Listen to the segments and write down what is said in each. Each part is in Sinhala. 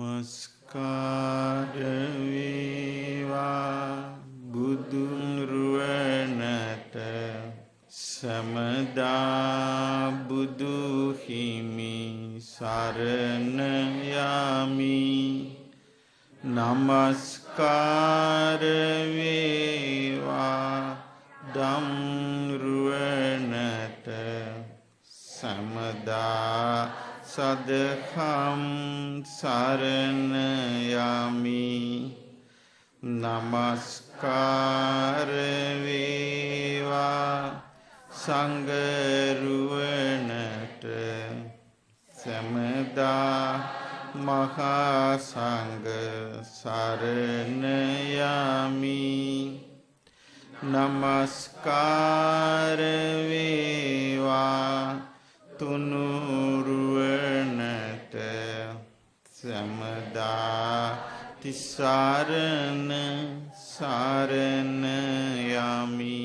නමස්කාඩවේවා බුදුරුවනට සමදා බුදුහිමි සරණයාමි නමස්කාරවේවා දම්රුවනට සමදා සදහම් සරණ යමි නමස්කාර වේවා සංඝ රුවණට සමදා මහා සංඝ සරණ යමි නමස්කාර වේවා තුනුර සැමදා තිසරණ සරණ යමි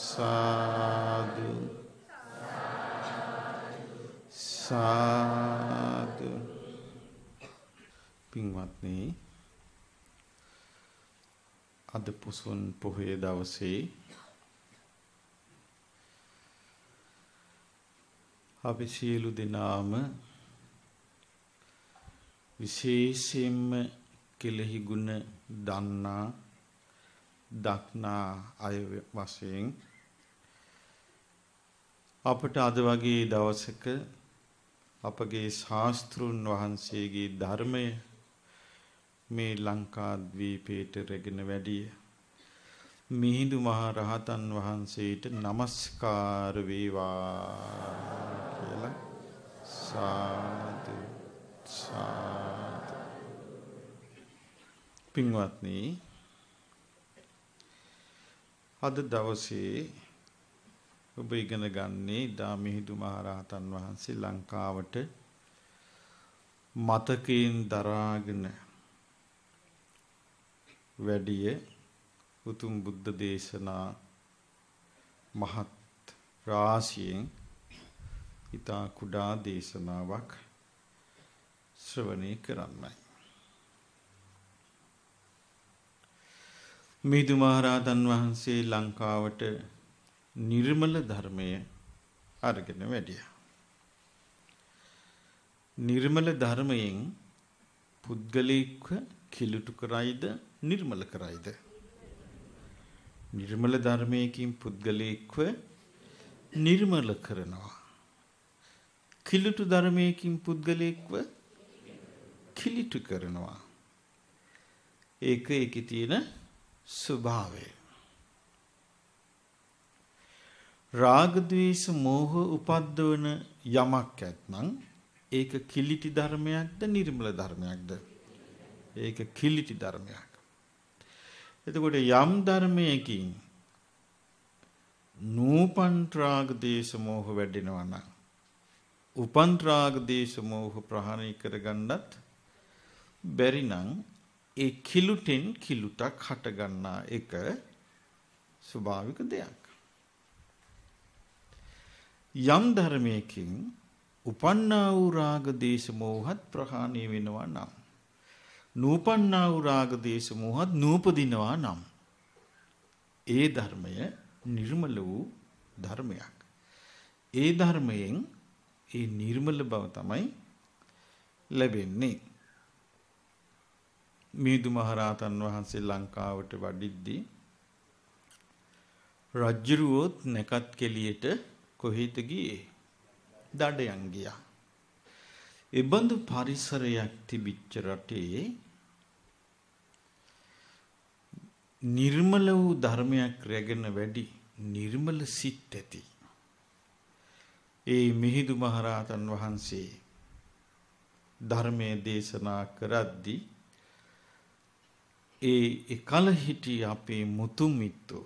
සාදු සාදු පින්වත්නි අද පුසුන් පොහේ දවසේ අපි සියලු දෙනාම විශේෂයෙන්ම කෙලෙහි ගුණ දන්නා දක්නා අය වශයෙන් අපට අද වගේ දවසක අපගේ ශාස්ත්‍රුන් වහන්සේගේ ධර්මය මේ ලංකාද්වීපයට රැගෙන වැඩිය මිහිඳු මහ රහතන් වහන්සේට নমස්කාර වේවා කියලා සාදු සා පින්වත්නි අද දවසේ ඔබ ඉගෙන ගන්නේ දාමිහිඳු මහරහතන් වහන්සේ ලංකාවට මතකයෙන් දරාගෙන වැඩිය උතුම් බුද්ධ දේශනා මහත් රාශියෙන් ඊතා කුඩා දේශනාවක් ශ්‍රවණය කරන්නයි මිහිඳු මහරහතන් වහන්සේ ලංකාවට නිර්මල ධර්මය අරගෙන වැඩියා. නිර්මල ධර්මයෙන් පුද්ගලීක්ව කිලුටු කරයිද නිර්මල කරයිද? නිර්මල ධර්මයකින් පුද්ගලීක්ව නිර්මල කරනවා. කිලුටු ධර්මයකින් පුද්ගලීක්ව කිලිටු කරනවා. ඒක ඒකේ තියෙන ස්වභාවය රාග ద్వේෂ මෝහ උපද්දවන යමක් ඇත්නම් ඒක කිලිටි ධර්මයක්ද නිර්මල ධර්මයක්ද ඒක කිලිටි ධර්මයක් එතකොට යම් ධර්මයකින් නූපන් රාග දේශ මොහ වැඩෙනවා නම් උපන් රාග දේශ මොහ ප්‍රහාණය කරගන්නත් බැරි නම් ඒ කිලුටෙන් කිලුටක් හටගන්නා එක ස්වභාවික දෙයක්. යම් ධර්මයකින් උපන්නා වූ රාග දේශ මොහත් ප්‍රහාණය වෙනවා නම් නූපන්නා වූ රාග දේශ මොහත් නූපදිනවා නම් ඒ ධර්මය නිර්මල වූ ධර්මයක්. ඒ ධර්මයෙන් ඒ නිර්මල බව තමයි ලැබෙන්නේ. මිහිඳු මහරහතන් වහන්සේ ලංකාවට වඩිද්දී රජ්ජුරුවොත් නැකත් කෙලියට කොහෙද ගියේ? දඩයන් ගියා. ඒබඳු පරිසරයක් තිබිච්ච රටේ නිර්මල වූ ධර්මයක් රැගෙන වැඩි නිර්මල සිත් ඇති. ඒ මිහිඳු මහරහතන් වහන්සේ ධර්මයේ දේශනා කරද්දී ඒ එකල හිටිය අපේ මුතු මිත්තු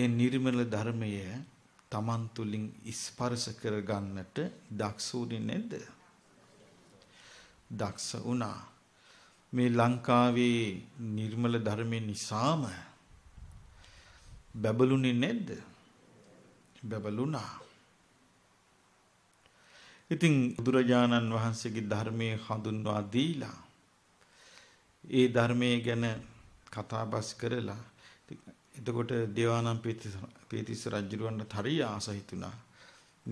ඒ නිර්මල ධර්මය තමන් තුලින් ස්පර්ශ කරගන්නට දක්ෂ උනේ නැද්ද? දක්ෂ වුණා. මේ ලංකාවේ නිර්මල ධර්මය නිසාම බබළුනේ නැද්ද? බබළුණා. ඉතින් බුදුරජාණන් වහන්සේගේ ධර්මයේ හඳුන්වා දීලා ඒ ධර්මයේ ගැන කතාබස් කරලා එතකොට දේවානම් පීතිස්ස රජුරවන්ට හරි ආස හිතුණා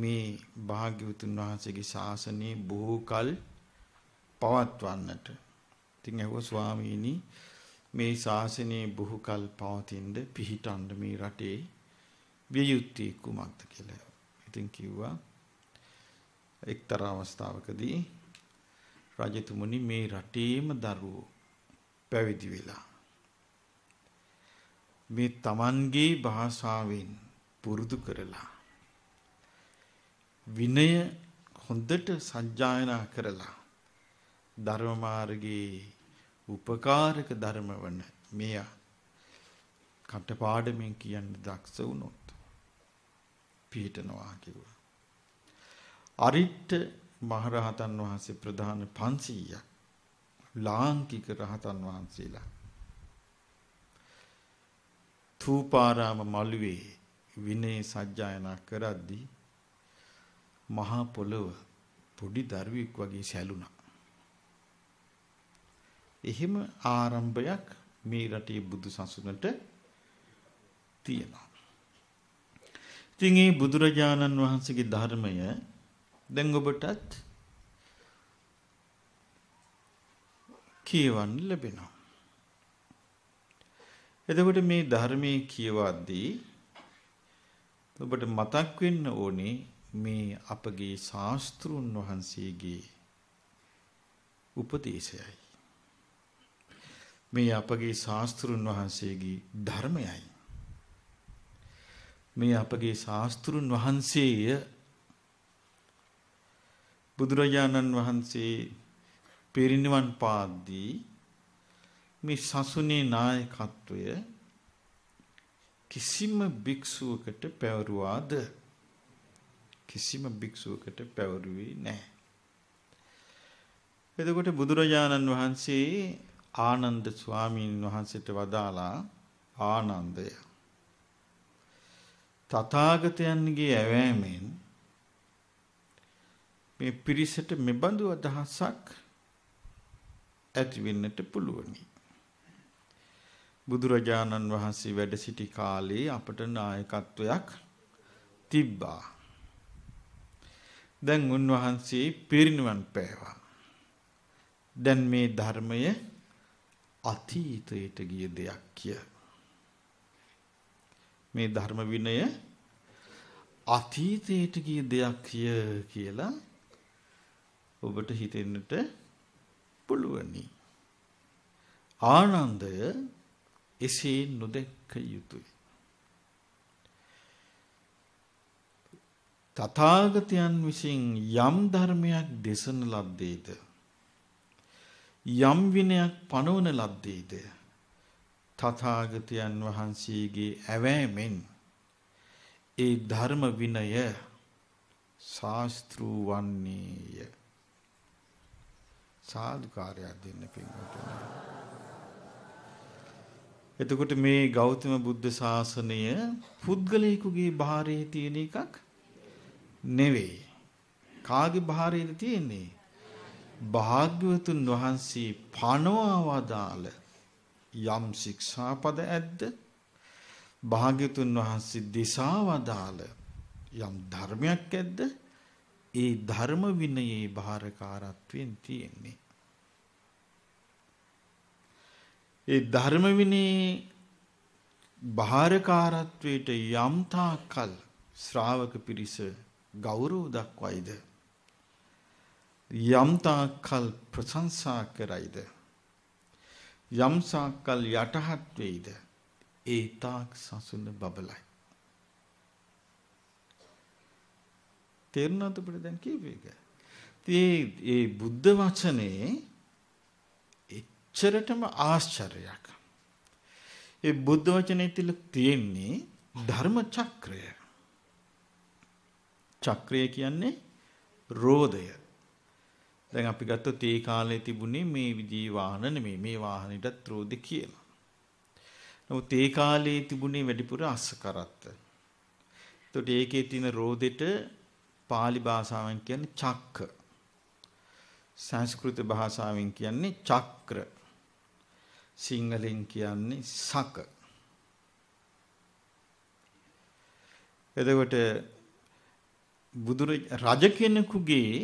මේ භාග්‍යවතුන් වහන්සේගේ ශාසනය බොහෝ කල් පවත්වන්නට. ඉතින් ඇහුවා ස්වාමීනි මේ ශාසනය බොහෝ කල් පවතින්ද පිහිටන්න මේ රටේ වියුක්ති කුමක්ද කියලා. ඉතින් කිව්වා එක්තරා අවස්ථාවකදී රජතුමනි මේ රටේම දරුවෝ පැවිදි වෙලා මේ Tamanගේ භාෂාවෙන් පුරුදු කරලා විනය හොඳට සජ්ජායනා කරලා ධර්ම මාර්ගයේ උපකාරක ධර්ම වන මෙය කටපාඩමින් කියන්න දක්ෂ වුණොත් පිහිටනවා කිව්වා. අරිට්ඨ මහරහතන් වහන්සේ ප්‍රධාන 500ක් ලාංකික රහතන් වහන්සේලා. ථූපාරාම මළුවේ විනේ සජ්ජායනා කරද්දී මහා පොළව පොඩි දරුවෙක් වගේ සැලුණා. එහෙම ආරම්භයක් මේ රටේ බුදු සසුනට තියෙනවා. ඉතින් මේ බුදුරජාණන් වහන්සේගේ ධර්මය දැන් ඔබටත් කියවන්න ලැබෙනවා. එතකොට මේ ධර්මයේ කියවද්දී ඔබට මතක් වෙන්න ඕනේ මේ අපගේ ශාස්ත්‍රුන් වහන්සේගේ උපදේශයයි. මේ අපගේ ශාස්තෘන් වහන්සේගේ ධර්මයයි. මේ අපගේ ශාස්තෘන් වහන්සේය බුදුරජාණන් වහන්සේ පිරිනිවන් පාද්දී මේ සසුනේ නායකත්වය කිසිම භික්ෂුවකට පැවරුවාද කිසිම භික්ෂුවකට පැවරුවේ නැහැ. එතකොට බුදුරජාණන් වහන්සේ ආනන්ද ස්වාමීන් වහන්සේට වදාලා ආනන්දය තථාගතයන්ගේ ඇවෑමෙන් මේ පිරිසට මෙබඳු අදහසක් ඇති වෙන්නට පුළුවනි. බුදුරජාණන් වහන්සේ වැඩ සිටි කාලේ අපට නායකත්වයක් තිබ්බා. දැන් උන්වහන්සේ පිරිනිවන් පෑවා. දැන් මේ ධර්මය අතීතයට ගිය දෙයක් කිය. මේ ධර්ම විනය අතීතයට ගිය දෙයක් කිය කියලා ඔබට හිතෙන්නට පුළුවනි. ආනන්දය එසේ නොදැක්ක යුතුය. තථාගතයන් විසින් යම් ධර්මයක් දේශන ලද්දේද යම් විනයක් පනවන ලද්දේද තථාගතයන් වහන්සේගේ ඇවෑමෙන් ඒ ධර්ම විනය ශාස්ත්‍රු වන්නේය සාදුකාරයක් දෙන්න පින්වතුනි. එතකොට මේ ගෞතම බුද්ධ ශාසනය පුද්ගලයෙකුගේ භාරයේ තියෙන එකක් නෙවෙයි. කාගේ භාරයේද තියෙන්නේ? භාග්‍යවතුන් වහන්සේ පනවා වදාළ යම් ශික්ෂාපද ඇද්ද? භාග්‍යතුන් වහන්සේ දිසා වදාළ යම් ධර්මයක් ඇද්ද? ඒ ධර්ම විනයේ භාරකාරත්වයෙන් තියෙන්නේ. ඒ ධර්ම විනයේ භාරකාරත්වයට යම්තාකල් ශ්‍රාවක පිරිස ගෞරව දක්වයිද යම්තාකල් ප්‍රශංසා කරයිද යම්සාකල් යටහත් වෙයිද ඒ තාක් සසුන බබලයි තේරුණාද අපිට දැන් කියපේක. ඉතින් මේ බුද්ධ වචනේ එච්චරටම ආශ්චර්යයක්. ඒ බුද්ධ වචනේ තිල තියෙන්නේ ධර්ම චක්‍රය. චක්‍රය කියන්නේ රෝදය. දැන් අපි ගත්තොත් ඒ කාලේ තිබුණේ මේ විදිහේ වාහන නෙමෙයි මේ වාහනෙටත් රෝදේ කියලා. නමුත් ඒ කාලේ තිබුණේ වැඩිපුර අස්කරත්ත. එතකොට ඒකේ තියෙන රෝදෙට pāli භාෂාවෙන් කියන්නේ චක්ක. සංස්කෘත භාෂාවෙන් කියන්නේ චක්‍ර. සිංහලෙන් කියන්නේ සක. එතකොට බුදුර රජ කෙනෙකුගේ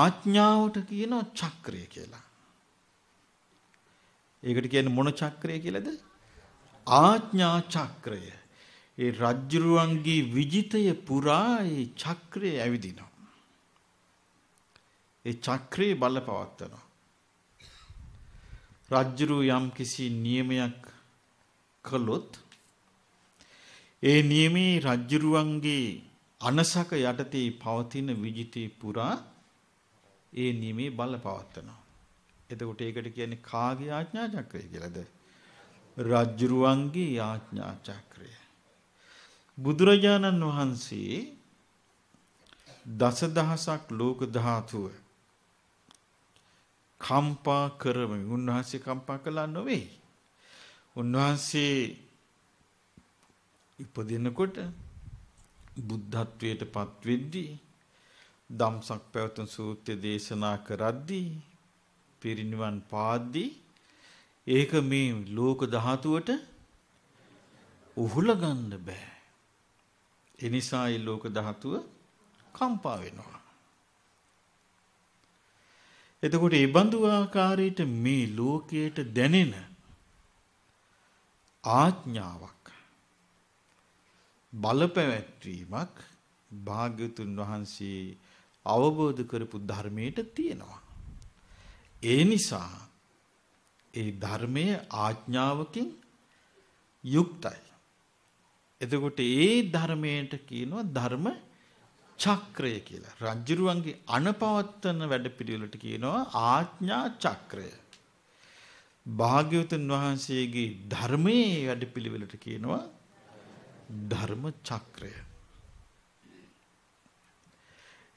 ආඥාවට කියන චක්‍රය කියලා. ඒකට කියන්නේ මොන චක්‍රය කියලාද? ආඥා චක්‍රය. ඒ රජ්ජුරුවන්ගේ විජිතය පුරා ඒ චක්‍රය ඇවිදිනවා. ඒ චක්‍රේ බල පවත්වනවා. රජ්ජුරුව යම් කිසි නියමයක් කළොත් ඒ නියමේ රජ්ජුරුවන්ගේ අනසක යටතේ පවතින විජිතේ පුරා ඒ නියමේ බල පවත්වනවා. එතකොට ඒකට කියන්නේ කාගේ ආඥා චක්‍රය කියලාද? රජ්ජුරුවන්ගේ ආඥා චක්‍රය. බුදුරජාණන් වහන්සේ දසදහසක් ලෝක ධාතුව කම්පා කරමින් උන්වහන්සේ කම්පා කළා නොවේ. උන්වහන්සේ ඉපදෙනකොට බුද්ධත්වයට පත් වෙද්දී දම්සක් පැවතුම් සූත්‍රය දේශනා කරද්දී පිරිනිවන් පාද්දී ඒක මේ ලෝක ධාතුවට උහුල ගන්න බෑ. එනිසා ඒ ලෝක ධාතුව කම්පා වෙනවා. එතකොට ඒ බඳු ආකාරයට මේ ලෝකයට දැනෙන ආඥාවක් බලපැවැත්වීමක් භාග්‍යතුන් වහන්සේ අවබෝධ කරපු ධර්මයට තියෙනවා. ඒ නිසා ඒ ධර්මය ආඥාවකින් යුක්තයි. එතකොට ඒ ධර්මයට කියනවා ධර්ම චක්‍රය කියලා. රජ්ජුරුවන්ගේ අනපවත්තන වැඩපිළිවෙලට කියනවා ආඥා චක්‍රය. භාග්‍යවතුන් වහන්සේගේ ධර්මයේ වැඩපිළිවෙලට කියනවා ධර්ම චක්‍රය.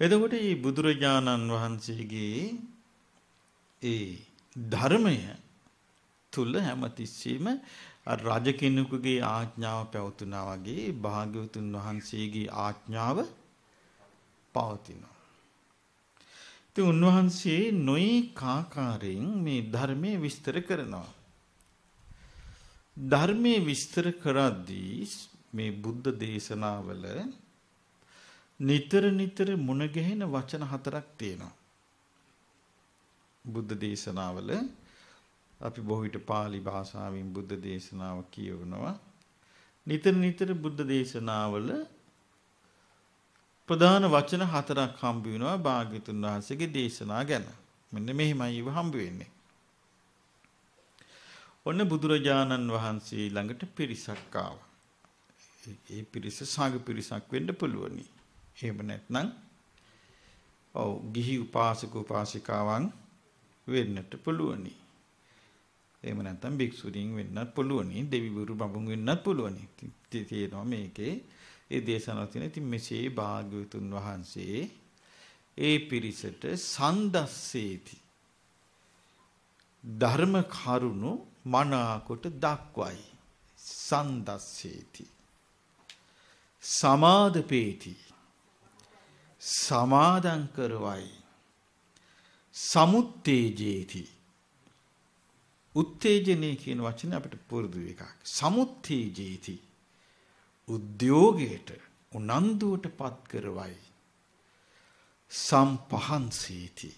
එතකොට මේ බුදුරජාණන් වහන්සේගේ ඒ ධර්මය තුල හැමතිස්සෙම රජ කෙනෙකුගේ ආඥාව පැවතුනා වගේ භාග්‍යවතුන් වහන්සේගේ ආඥාව පවතිනවා. ඉතින් උන්වහන්සේ නොඑක ආකාරයෙන් මේ ධර්මයේ විස්තර කරනවා. ධර්මයේ විස්තර කරද්දී මේ බුද්ධ දේශනාවල නිතර නිතර මුණ ගැහෙන වචන හතරක් තියෙනවා. බුද්ධ දේශනාවල අපි බොහෝ විට pāli භාෂාවෙන් බුද්ධ දේශනාව කියවනවා. නිතර නිතර බුද්ධ දේශනාවල ප්‍රධාන වචන හතරක් හම්බ වෙනවා භාග්‍යතුන් වහන්සේගේ දේශනා ගැන. මෙන්න මෙහිමයි ඒව හම්බ වෙන්නේ. ඔන්න බුදුරජාණන් වහන්සේ ළඟට පිරිසක් ආවා. ඒ පිරිස සංඝ පිරිසක් වෙන්න පුළුවනි. එහෙම නැත්නම් ඔව් ගිහි උපාසක උපාසිකාවන් වෙන්නට පුළුවනි. එහෙම නැත්නම් භික්ෂුණීන් වෙන්නත් පුළුවනි, දෙවිවරු බඹුන් වෙන්නත් පුළුවනි. තියෙනවා මේකේ ඒ දේශනාව තියෙන. ඉතින් මෙසේ භාග්‍යවතුන් වහන්සේ ඒ පිරිසට සන්දස්සේති ධර්ම කරුණු මනාකොට දක්වයි. සන්දස්සේති සමාදපේති සමාදං කරවයි සමුත්තේජේති උත්තේජනේ කියන වචනේ අපිට පුරුදු එකක්. සමුත්තේජේති. උද්‍යෝගයට උනන්දුවටපත් කරවයි. සම්පහන්සේති.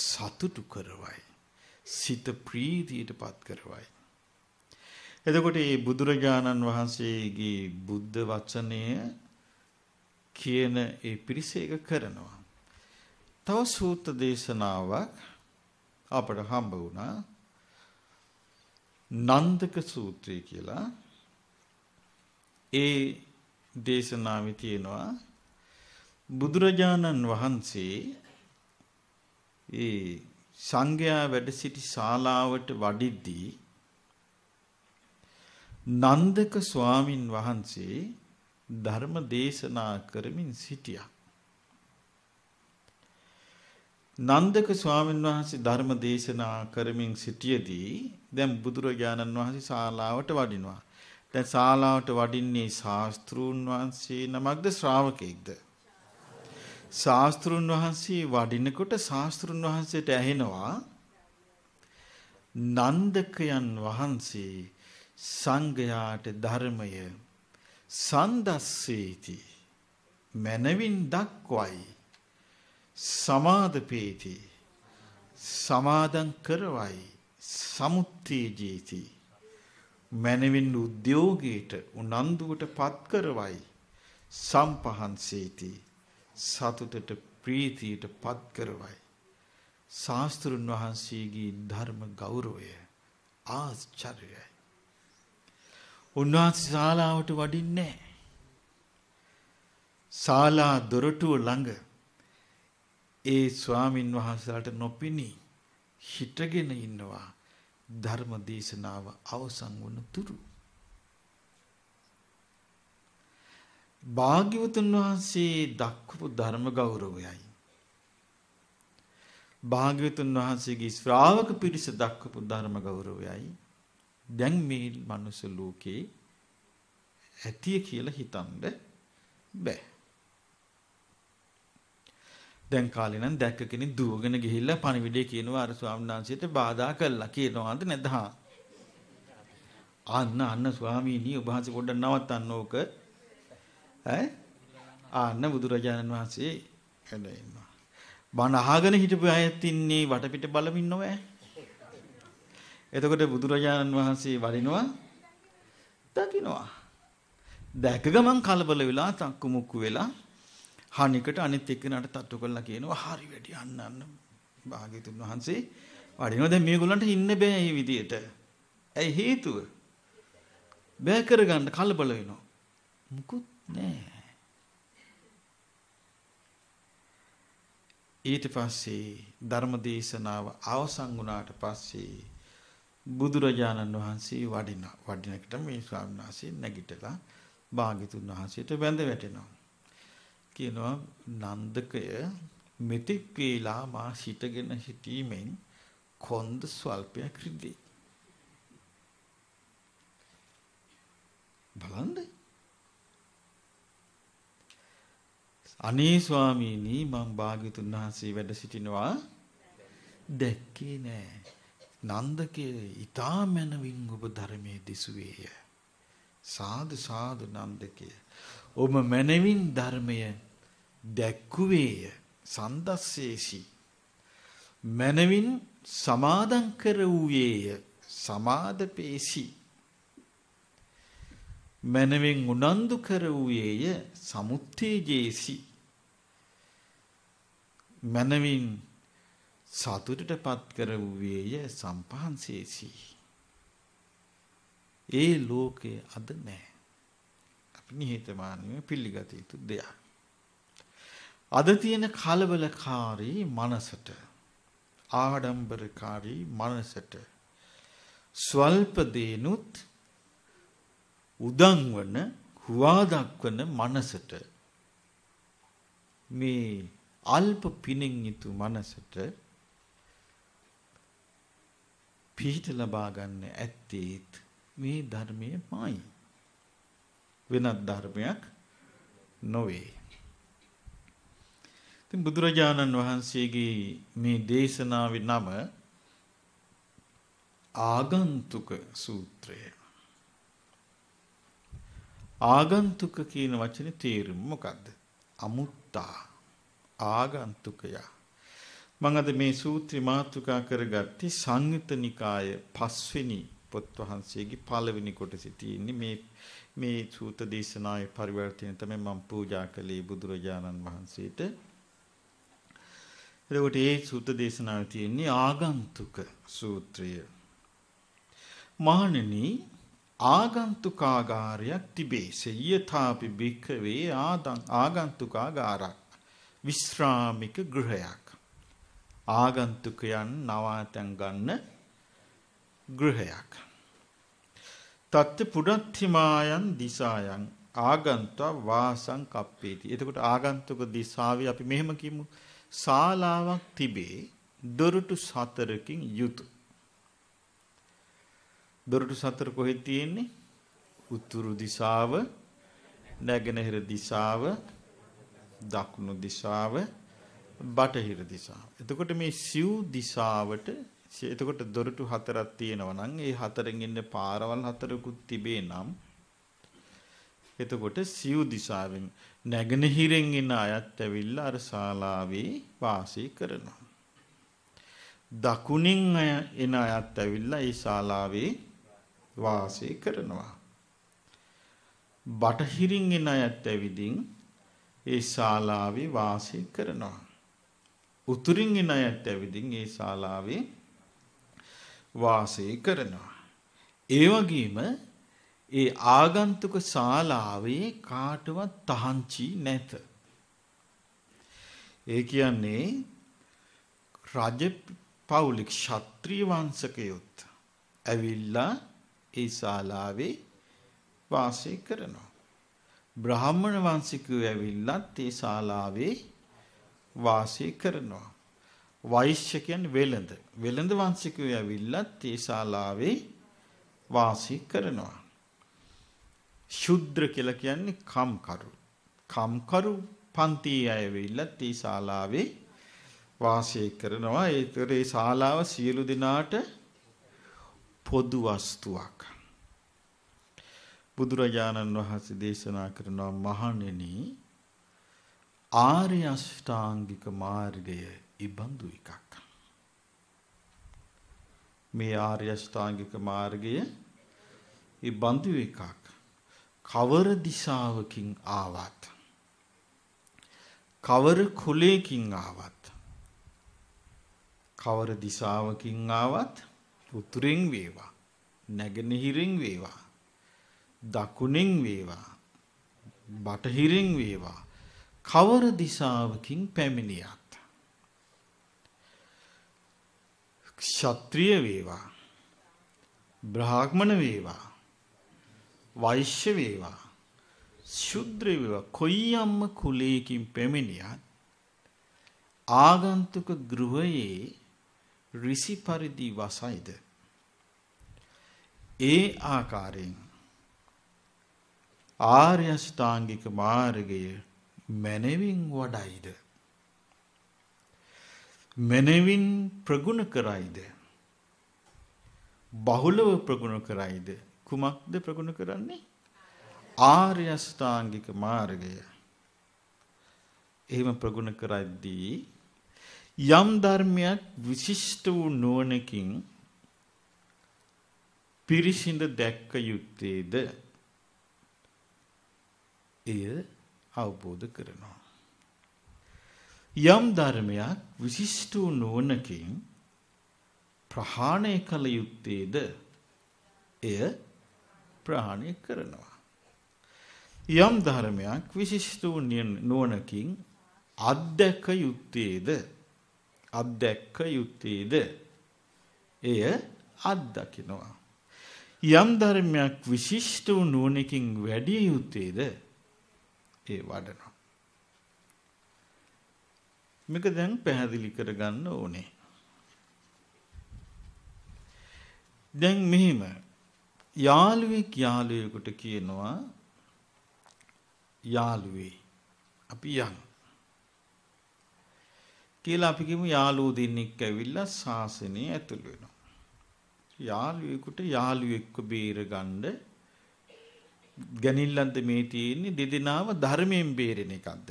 සතුටු කරවයි. සිත ප්‍රීතියටපත් කරවයි. එතකොට මේ බුදුරජාණන් වහන්සේගේ බුද්ධ වචනය කියන ඒ පිරිස එක කරනවා. තව සූත්‍ර දේශනාවක් අපට හම්බ වුණා. නන්දක සූත්‍රය කියලා ඒ දේශනාවේ තියෙනවා බුදුරජාණන් වහන්සේ ඒ සංඝයා වැඩ සිටි ශාලාවට වඩිද්දී නන්දක ස්වාමින් වහන්සේ ධර්ම දේශනා කරමින් සිටියා. නන්දක ස්වාමීන් වහන්සේ ධර්ම දේශනා කරමින් සිටියේදී දැන් බුදුරජාණන් වහන්සේ ශාලාවට වඩිනවා. දැන් ශාලාවට වඩින්නේ ශාස්ත්‍රූන් වහන්සේ නමක්ද ශ්‍රාවකෙක්ද? ශාස්ත්‍රූන් වහන්සේ වඩිනකොට ශාස්ත්‍රූන් වහන්සේට ඇහෙනවා නන්දකයන් වහන්සේ සංඝයාට ධර්මය සන්දස්සේති මනවින් දක්වයි සමාදපේති සමාදන් කරවයි සමුත්තේජේති මැනවින් උද්‍යෝගයට උනන්දුවට පත් කරවයි සම්පහන්සේති සතුටට ප්‍රීතියට පත් කරවයි ශාස්ත්‍රුන් වහන්සේගේ ධර්ම ගෞරවය ආශ්චර්යයි උන්වහන්සේ ශාලාවට වඩින්නේ ශාලා දොරටුව ළඟ ඒ ස්වාමින් වහන්සේලාට නොපෙනී හිටගෙන ඉන්නවා ධර්ම දේශනාව අවසන් වුණ තුරු. භාග්‍යවතුන් වහන්සේ දක්වපු ධර්ම ගෞරවයයි. භාග්‍යවතුන් වහන්සේගේ ශ්‍රාවක පිරිස දක්වපු ධර්ම ගෞරවයයි. දැන් මේ මනුස්ස ලෝකේ ඇතිය කියලා හිතන්න බෑ. දැන් කාලේ නම් දැක්ක කෙනෙක් දුවගෙන ගිහිල්ලා පණිවිඩය කියනවා අර ස්වාමීන් වහන්සේට බාධා කළා කියනවාද නැද හා අන්න අන්න ස්වාමීනි ඔබ වහන්සේ පොඩ්ඩක් නවත්තන්න ඕක ඈ අන්න බුදුරජාණන් වහන්සේ එළේ ඉන්නවා බණ අහගෙන හිටපු අයත් ඉන්නේ වටපිට බලමින් නොවැ එතකොට බුදුරජාණන් වහන්සේ වඩිනවා දකින්නවා දැක ගමන් කලබල වෙලා තක්කු මුක්කු වෙලා හානිකට අනිත් එක්කනට තට්ටු කළා කියනවා හරි වැඩි අන්න අන්න භාග්‍යතුන් වහන්සේ වඩිනවා දැන් මේගොල්ලන්ට ඉන්න බෑ මේ විදියට. ඇයි හේතුව? බෑ කරගන්න කලබල වෙනවා. මුකුත් නෑ. ඊට පස්සේ ධර්ම දේශනාව අවසන් වුණාට පස්සේ බුදුරජාණන් වහන්සේ වඩින වඩිනකට මේ ස්වාමීන් වහන්සේ නැගිටලා භාග්‍යතුන් වහන්සේට වැඳ වැටෙනවා. කියනවා නන්දකය මෙතෙක් වේලා මා සිටගෙන සිටීමෙන් කොන්ද ස්වල්පයක් රිදී. බලන්න. අනේ ස්වාමීනි මම භාග්‍යතුන් වහන්සේ වැඩ සිටිනවා දැක්කේ නෑ. නන්දකේ ඊ타මනවින් ඔබ ධර්මයේ දිසුවේය. සාදු සාදු නන්දකේ. ඔබ මනවින් ධර්මයේ දැක්කුවේය සන්දස්සේසි මනවින් සමාදම් කර වූයේය සමාදපේසි මනවෙන් උනන්දු කර වූයේය සමුත්තේජේසි මනවින් සතුටටපත් කර වූයේය සම්පහන්සේසි ඒ ලෝකයේ අද නැහැ අපි නිහතමානීව පිළිගත යුතු දෙයක් අද තියෙන කලබලකාරී මනසට ආඩම්බරකාරී මනසට ස්වල්ප දේනුත් උදංවන හුවා දක්වන මනසට මේ අල්ප පිනෙන් යුතු මනසට පිහිට ලබා ගන්න ඇත්තේත් මේ ධර්මයමයි වෙනත් ධර්මයක් නොවේ ඉතින් බුදුරජාණන් වහන්සේගේ මේ දේශනාවේ නම ආගන්තුක සූත්‍රය. ආගන්තුක කියන වචනේ තේරුම මොකද්ද? අමුත්තා ආගන්තුකයා. මම අද මේ සූත්‍රය මාතෘකා කරගත්තී සංයුත නිකාය පස්වෙනි පොත් වහන්සේගේ පළවෙනි කොටසේ තියෙන මේ මේ සූත දේශනාවේ පරිවර්තනය තමයි මම පූජා කළේ බුදුරජාණන් වහන්සේට. එතකොට ඒ සූත්‍ර දේශනාවේ තියෙන්නේ ආගන්තුක සූත්‍රය. මහණෙනි ආගන්තුකාගාරයක් තිබේ. සයථාපි භික්ඛවේ ආදං ආගන්තුකාගාරක් විශ්‍රාමික ගෘහයක්. ආගන්තුකයන් නවාතැන් ගන්න ගෘහයක්. තත්ත්‍ය පුඩත්තිමායන් දිසායන් ආගන්තුවා වාසං කප්පේති. එතකොට ආගන්තුක දිසාවේ අපි මෙහෙම කියමු. ශාලාවක් තිබේ දොරටු සතරකින් යුතු. දොරටු සතර කොහෙද තියෙන්නේ? උතුරු දිශාව, නැගෙනහිර දිශාව, දකුණු දිශාව, බටහිර දිශාව. එතකොට මේ සිව් දිශාවට එතකොට දොරටු හතරක් තියෙනවා නම් ඒ හතරෙන් ඉන්න පාරවල් හතරකුත් තිබේ නම් එතකොට සිව් දිසාවෙන් නැගෙනහිරෙන් එන අයත් ඇවිල්ලා අර ශාලාවේ වාසය කරනවා. දකුණින් එන අයත් ඇවිල්ලා ඒ ශාලාවේ වාසය කරනවා. බටහිරින් එන අයත් ඇවිදින් ඒ ශාලාවේ වාසය කරනවා. උතුරින් එන අයත් ඇවිදින් ඒ ශාලාවේ වාසය කරනවා. ඒ වගේම ඒ ආගන්තුක ශාලාවේ කාටවත් තහංචි නැත. ඒ කියන්නේ රජ පෞලික ශාත්‍රීය වංශකයොත් ඇවිල්ලා ඒ ශාලාවේ වාසය කරනවා. බ්‍රාහ්මණ වංශිකයෝ ඇවිල්ලත් ඒ ශාලාවේ වාසය කරනවා. වෛශ්‍ය කියන්නේ වෙළඳ. වෙළඳ වංශිකයෝ ඇවිල්ලත් ඒ ශාලාවේ වාසය කරනවා. ශුද්‍ර කියලා කියන්නේ කම්කරු. කම්කරු පන්තියේ අය වෙILLත් ඒ ශාලාවේ වාසය කරනවා. ඒතර ඒ ශාලාව සියලු දෙනාට පොදු වස්තුවක්. බුදුරජාණන් වහන්සේ දේශනා කරනවා මහණෙනි ආර්ය අෂ්ටාංගික මාර්ගය ඉබඳු එකක්. මේ ආර්ය අෂ්ටාංගික මාර්ගය ඉබඳු එකක්. කවර දිශාවකින් ආවත් කවර කුලයකින් ආවත් කවර දිශාවකින් ආවත් උතුරෙන් වේවා නැගෙනහිරින් වේවා දකුණෙන් වේවා බටහිරින් වේවා කවර දිශාවකින් පැමිණියත් ක්ෂත්‍රිය වේවා බ්‍රාහ්මණ වේවා වෛශ්‍ය වේවා ශුද්‍ර වේවා කොයිම්ම කුලයකින් පැමිණියත් ආගන්තුක ගෘහයේ ඍෂි පරිදි වසයිද ඒ ආකාරයෙන් ආර්ය අෂ්ටාංගික මාර්ගය මනවින් වඩයිද මනවින් ප්‍රගුණ කරයිද බහුලව ප්‍රගුණ කරයිද කුමක්ද ප්‍රගුණ කරන්නේ? ආර්ය අෂ්ටාංගික මාර්ගය. එහෙම ප්‍රගුණ කරද්දී යම් ධර්මයක් විශිෂ්ට වූ නුවණකින් පිරිසිඳ දැක්ක යුත්තේද එය අවබෝධ කරනවා යම් ධර්මයක් විශිෂ්ට වූ නුවණකින් ප්‍රහාණය කළ යුත්තේද එය ප්‍රහාණය කරනවා. යම් ධර්මයක් විශිෂ්ට නුවණකින් අද්දක යුත්තේද අද්දක යුත්තේද එය අත්දකිනවා. යම් ධර්මයක් විශිෂ්ට වූ නුවණකින් වැඩි යුත්තේද ඒ වඩනවා. මේක දැන් පැහැදිලි කරගන්න ඕනේ. දැන් මෙහිම යාළුවෙක් යාළුවෙකුට කියනවා යාළුවේ අපි යන් කියලා අපි කිව්ව යාළුවෝ දෙන්නෙක් ඇවිල්ලා සාසනේ ඇතුළු වෙනවා. යාළුවෙකුට යාළුවෙක්ව බේරගන්න ගැනිල්ලන්ද මේ තියෙන්නේ දෙදෙනාම ධර්මයෙන් බේරෙන එකක්ද?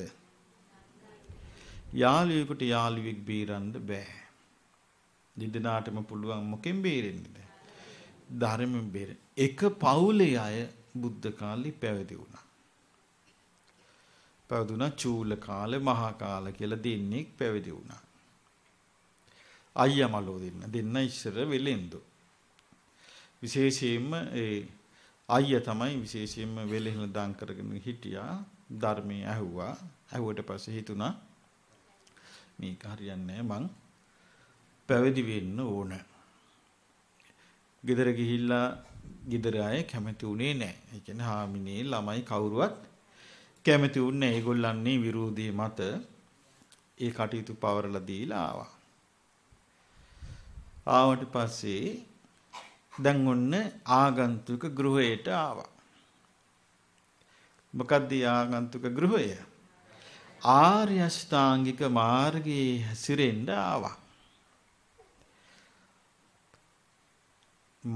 යාළුවෙකුට යාළුවෙක් බේරන්න බෑ. දෙදෙනාටම පුළුවන් මොකෙන් බේරෙන්නද? ධර්මයෙන් බේරෙන්න. එක පවුලේ අය බුද්ධ කාලේ පැවිදි වුණා. පැවිදුණා චූල කාලේ මහා කාල කියලා දෙන්නෙක් පැවිදි වුණා. අයියා මලෝ දෙන්න දෙන්න ඉස්සර වෙලෙන්දු. විශේෂයෙන්ම ඒ අයියා තමයි විශේෂයෙන්ම වෙලෙහෙල දාන් කරගෙන හිටියා ධර්මයේ ඇහුවා. ඇහුවට පස්සේ හිතුණා මේක හරියන්නේ නැහැ මං පැවිදි වෙන්න ඕන. ගෙදර ගිහිල්ලා ගෙදර අය කැමති උනේ නැහැ. ඒ කියන්නේ හාමිනේ ළමයි කවුරුවත් කැමති උන්නේ නැහැ. ඒගොල්ලන්නේ විරෝධයේ මත ඒ කටයුතු පවරලා දීලා ආවා. ආවට පස්සේ දැන් ඔන්න ආගන්තුක ගෘහයට ආවා. මොකද්ද ආගන්තුක ගෘහය? ආර්ය අෂ්ටාංගික මාර්ගයේ හැසිරෙන්න ආවා.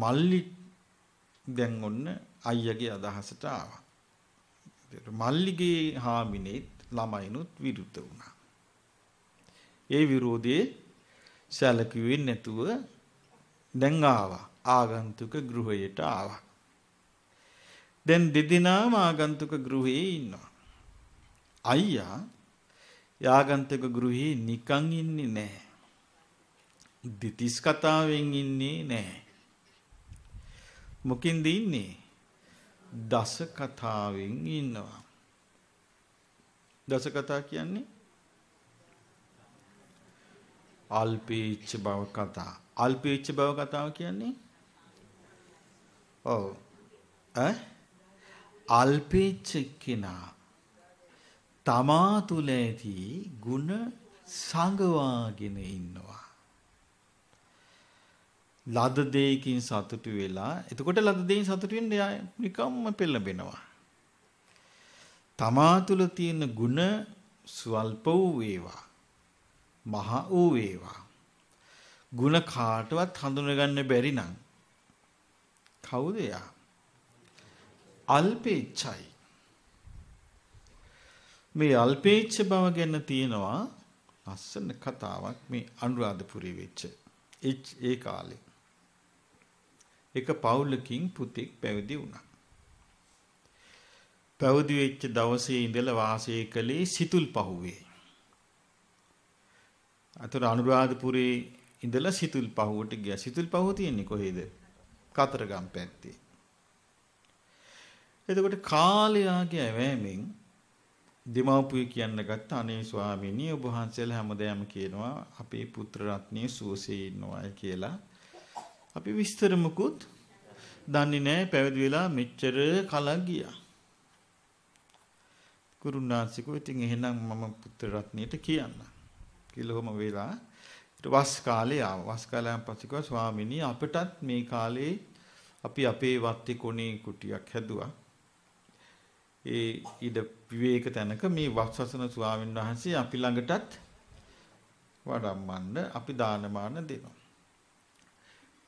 මල්ලි දැන් ඔන්න අයියාගේ අදහසට ආවා. මල්ලිගේ හාමිනේත් ළමයිනුත් විරුද්ධ වුණා. ඒ විරෝධයේ සැලකුවේ නැතුව දැන් ආවා. ආගන්තුක ගෘහයට ආවා. දැන් දෙදෙනාම ආගන්තුක ගෘහයේ ඉන්නවා. අයියා යාගන්තුක ගෘහේ නිකන් ඉන්නේ නැහැ. දිතිස් කතාවෙන් ඉන්නේ නැහැ. මොකින්ද ඉන්නේ දස කතාවෙන් ඉන්නවා. දස කතා කියන්නේ අල්පේච්ච බව කතා. අල්පේච්ච බව කතාව කියන්නේ ඔව්. ඈ අල්පේච්ච කෙනා තමා තුල ඇති ಗುಣ සංගවාගෙන ඉන්නවා. ලද දෙයකින් සතුටු වෙලා එතකොට ලද දෙයින් සතුටු වෙන්නේ නිකම්ම පෙළඹෙනවා. තමා තුල තියෙන ಗುಣ ස්වල්ප වූ වේවා. මහ වූ වේවා. ಗುಣ කාටවත් හඳුනගන්න බැරි නම් කවුද යා? අල්පේච්ඡයි. මේ අල්පේච්ඡ බව ගැන තියෙනවා ලස්සන කතාවක් මේ අනුරාධපුරේ වෙච්ච ඒ කාලේ එක පවුලකින් පුතෙක් පැවිදි වුණා. පැවිදි වෙච්ච දවසේ ඉඳලා වාසය කළේ සිතුල් පහුවේ. අතර අනුරාධපුරේ ඉඳලා සිතුල් පහුවට ගියා. සිතුල් පහුව තියෙන්නේ කොහේද? කතරගම් පැත්තේ. එතකොට කාලයාගේ ඇවෑමෙන් දෙමාපිය කියන්න ගත්ත අනේ ස්වාමීනි ඔබ වහන්සේලා හැමදේම කියනවා අපේ පුත්‍ර රත්නිය සුවසේ ඉන්නවායි කියලා අපි විස්තර මුකුත් දන්නේ නැහැ පැවිදි වෙලා මෙච්චර කලක් ගියා. කුරුණාසිකෝ ඉතින් එහෙනම් මම පුත්‍ර රත්නියට කියන්න. කිලොම වෙලා ඊට වස් කාලේ ආවා. වස් කාලයන් පස්සේ කිව්වා ස්වාමීනි අපටත් මේ කාලේ අපි අපේ වත්තේ කොනේ කුටියක් හැදුවා. ඒ ඉද විවේක තැනක මේ වස්සසන ස්වාමීන් වහන්සේ අපි ළඟටත් වඩම්මන්න අපි දානමාන දෙනවා.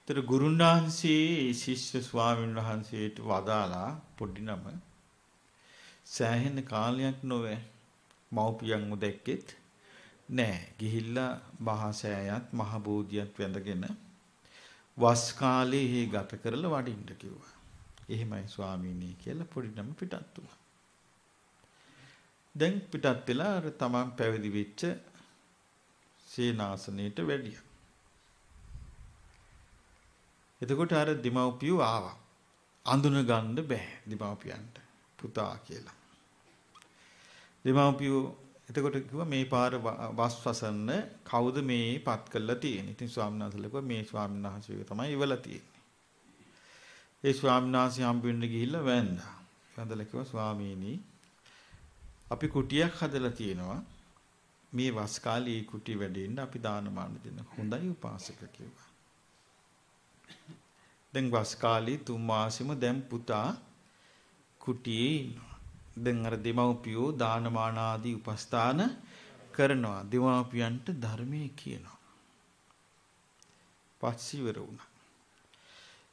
තර ගුරුන් වහන්සේ ශිෂ්‍ය ස්වාමීන් වහන්සේට වදාලා පොඩි නම සෑහෙන කාලයක් නොවේ මව්පියන්ව දැක්කෙත් නෑ ගිහිල්ලා මහසෑයත් මහ බෝධියත් වැඳගෙන වස් කාලේ හේ ගත කරලා වඩින්න කිව්වා. එහෙමයි ස්වාමීනි කියලා පොඩි නම පිටත් වුණා. දැන් පිටත් වෙලා අර තමන් පැවිදි වෙච්ච සේනාසනෙට වැඩියා. එතකොට අර දිමව්පියෝ ආවා. අඳුන ගන්න බෑ දිමව්පියන්ට පුතා කියලා. දිමව්පියෝ එතකොට කිව්වා මේ පාර වස්වසන්න කවුද මේ පත් කළා තියෙන්නේ. ඉතින් ස්වාමීන් වහන්සේලා කිව්වා මේ ස්වාමීන් වහන්සේගේ තමයි ඉවලා තියෙන්නේ. ඒ ස්වාමීන් වහන්සේ හම්බෙන්න ගිහිල්ලා වැන්දා. වැන්දලා කිව්වා ස්වාමීනි අපි කුටියක් හදලා තියෙනවා. මේ වස් කාලේ කුටි වැඩෙන්න අපි දානමාන දෙන්න. හොඳයි උපාසක කිව්වා. දැන් වස් කාලේ තුන් මාසෙම දැන් පුතා කුටියේ ඉන්නවා. දැන් අර දෙමව්පියෝ දානමාන ආදී උපස්ථාන කරනවා. දෙමව්පියන්ට ධර්මයේ කියනවා. පස්සිවර වුණා.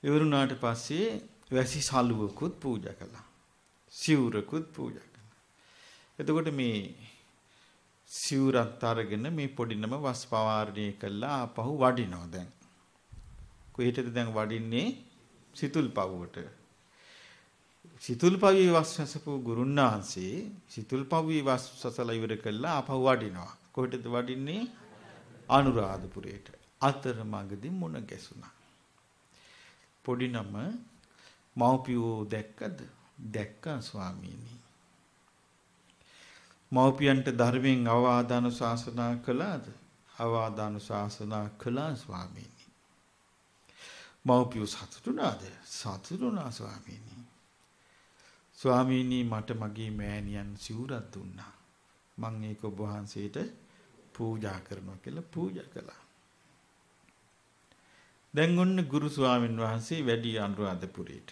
ඉවරුණාට පස්සේ වැසි සලුවකුත් පූජා කළා. සිවුරකුත් පූජා කළා. එතකොට මේ සිවුරත් අරගෙන මේ පොඩිනම වස් පවාරණය කළා ආපහු වඩිනවා දැන්. කොහෙටද දැන් වඩින්නේ සිතුල් පව්වට. සිතුල් පව්වේ වස්සසපු ගුරුන් වහන්සේ සිතුල් පව්වේ වස්සසලා ඉවර කළා ආපහු වඩිනවා. කොහෙටද වඩින්නේ? අනුරාධපුරයට. අතරමඟදී මුණ ගැසුණා. පොඩි නම මව්පියෝ දැක්කද? දැක්කා ස්වාමීනි. මව්පියන්ට ධර්මයෙන් අවවාදාන ශාසනා කළාද? අවවාදාන ශාසනා කළා ස්වාමීනි. මව්පිය සතුටුනාද? සතුටුනා ස්වාමීනි. ස්වාමීනි මට මගේ මෑණියන් සිවුරක් දුන්නා. මම ඒක ඔබ වහන්සේට පූජා කරනවා කියලා පූජා කළා. දැන් ඔන්න ගුරු ස්වාමින් වහන්සේ වැඩි අනුරාධපුරයට.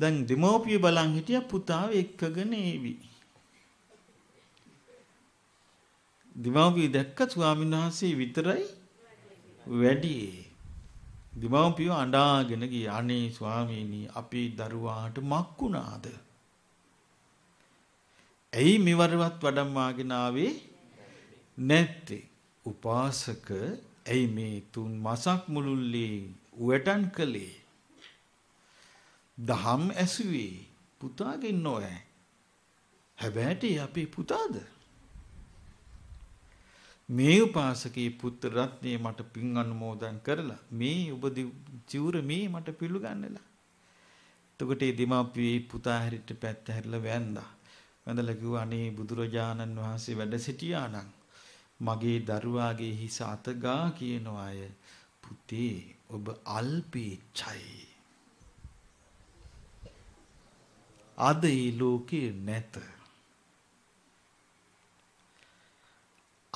දැන් දෙමෝපිය බලන් හිටියා පුතාව එක්කගෙන ඒවි. දෙමෝපිය දැක්ක ස්වාමීන් වහන්සේ විතරයි වැඩි දෙමව්පියෝ අඬාගෙන ගියේ අනේ ස්වාමීනි අපේ දරුවාට මක් වුණාද? ඇයි මෙවරවත් වඩම්මාගෙන ආවේ නැත්තේ? උපාසක ඇයි මේ තුන් මාසක් මුළුල්ලේ උවටන් කළේ? දහම් ඇසුවේ පුතාගෙන් නොවැ. හැබැයි අපේ පුතාද? මේ උපාසකයේ පුත්‍ර රත්නය මට පින් අනුමෝදන් කරලා මේ ඔබ චිවුර මේ මට පිළිගන්නලා. එතකොට ඒ දෙමාපියේ පුතා හැරිට පැත්ත හැරිලා වැන්දා. වැඳලා කිව්වා අනේ බුදුරජාණන් වහන්සේ වැඩ සිටියානම් මගේ දරුවාගේ හිස අතගා කියන අය පුතේ ඔබ අල්පේච්ඡයි. අද ඒ ලෝකේ නැත.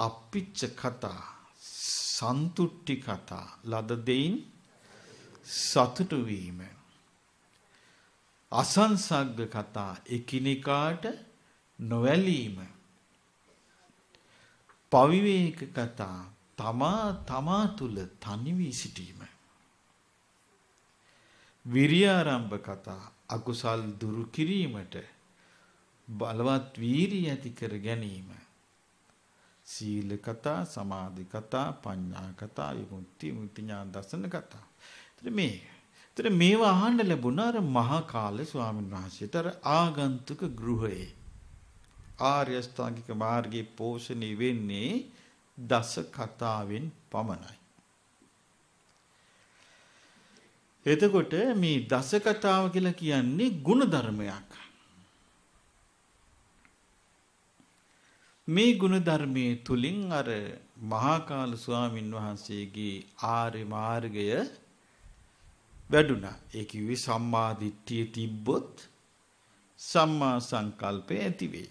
අපිච්ච කතා සන්තුට්ටි කතා ලද දෙයින් සතුටු වීම අසංසග්ග කතා එකිනෙකාට නොවැළීම පවිවේක කතා තමා තමා තුල තනි වී සිටීම විරියාරම්භ කතා අකුසල් දුරු කිරීමට බලවත් වීරිය ඇති කර ගැනීම සීල කතා, සමාධි කතා, ප්‍රඥා කතා, විමුක්ති, මුක්ති ඥාන දර්ශන කතා. එතන මේ. එතන මේවා අහන්න ලැබුණා අර මහා කාල ස්වාමීන් වහන්සේට අර ආගන්තුක ගෘහයේ ආර්ය ස්ථාංගික මාර්ගයේ පෝෂණය වෙන්නේ දස කතාවෙන් පමණයි. එතකොට මේ දස කතාව කියලා කියන්නේ ಗುಣධර්මයක්. මේ ගුණධර්මයේ තුලින් අර මහාකාල ස්වාමින් වහන්සේගේ ආර්ය මාර්ගය වැඩුණා. ඒ කිව්වේ සම්මා දිට්ඨිය තිබ්බොත් සම්මා සංකල්පය ඇති වෙයි.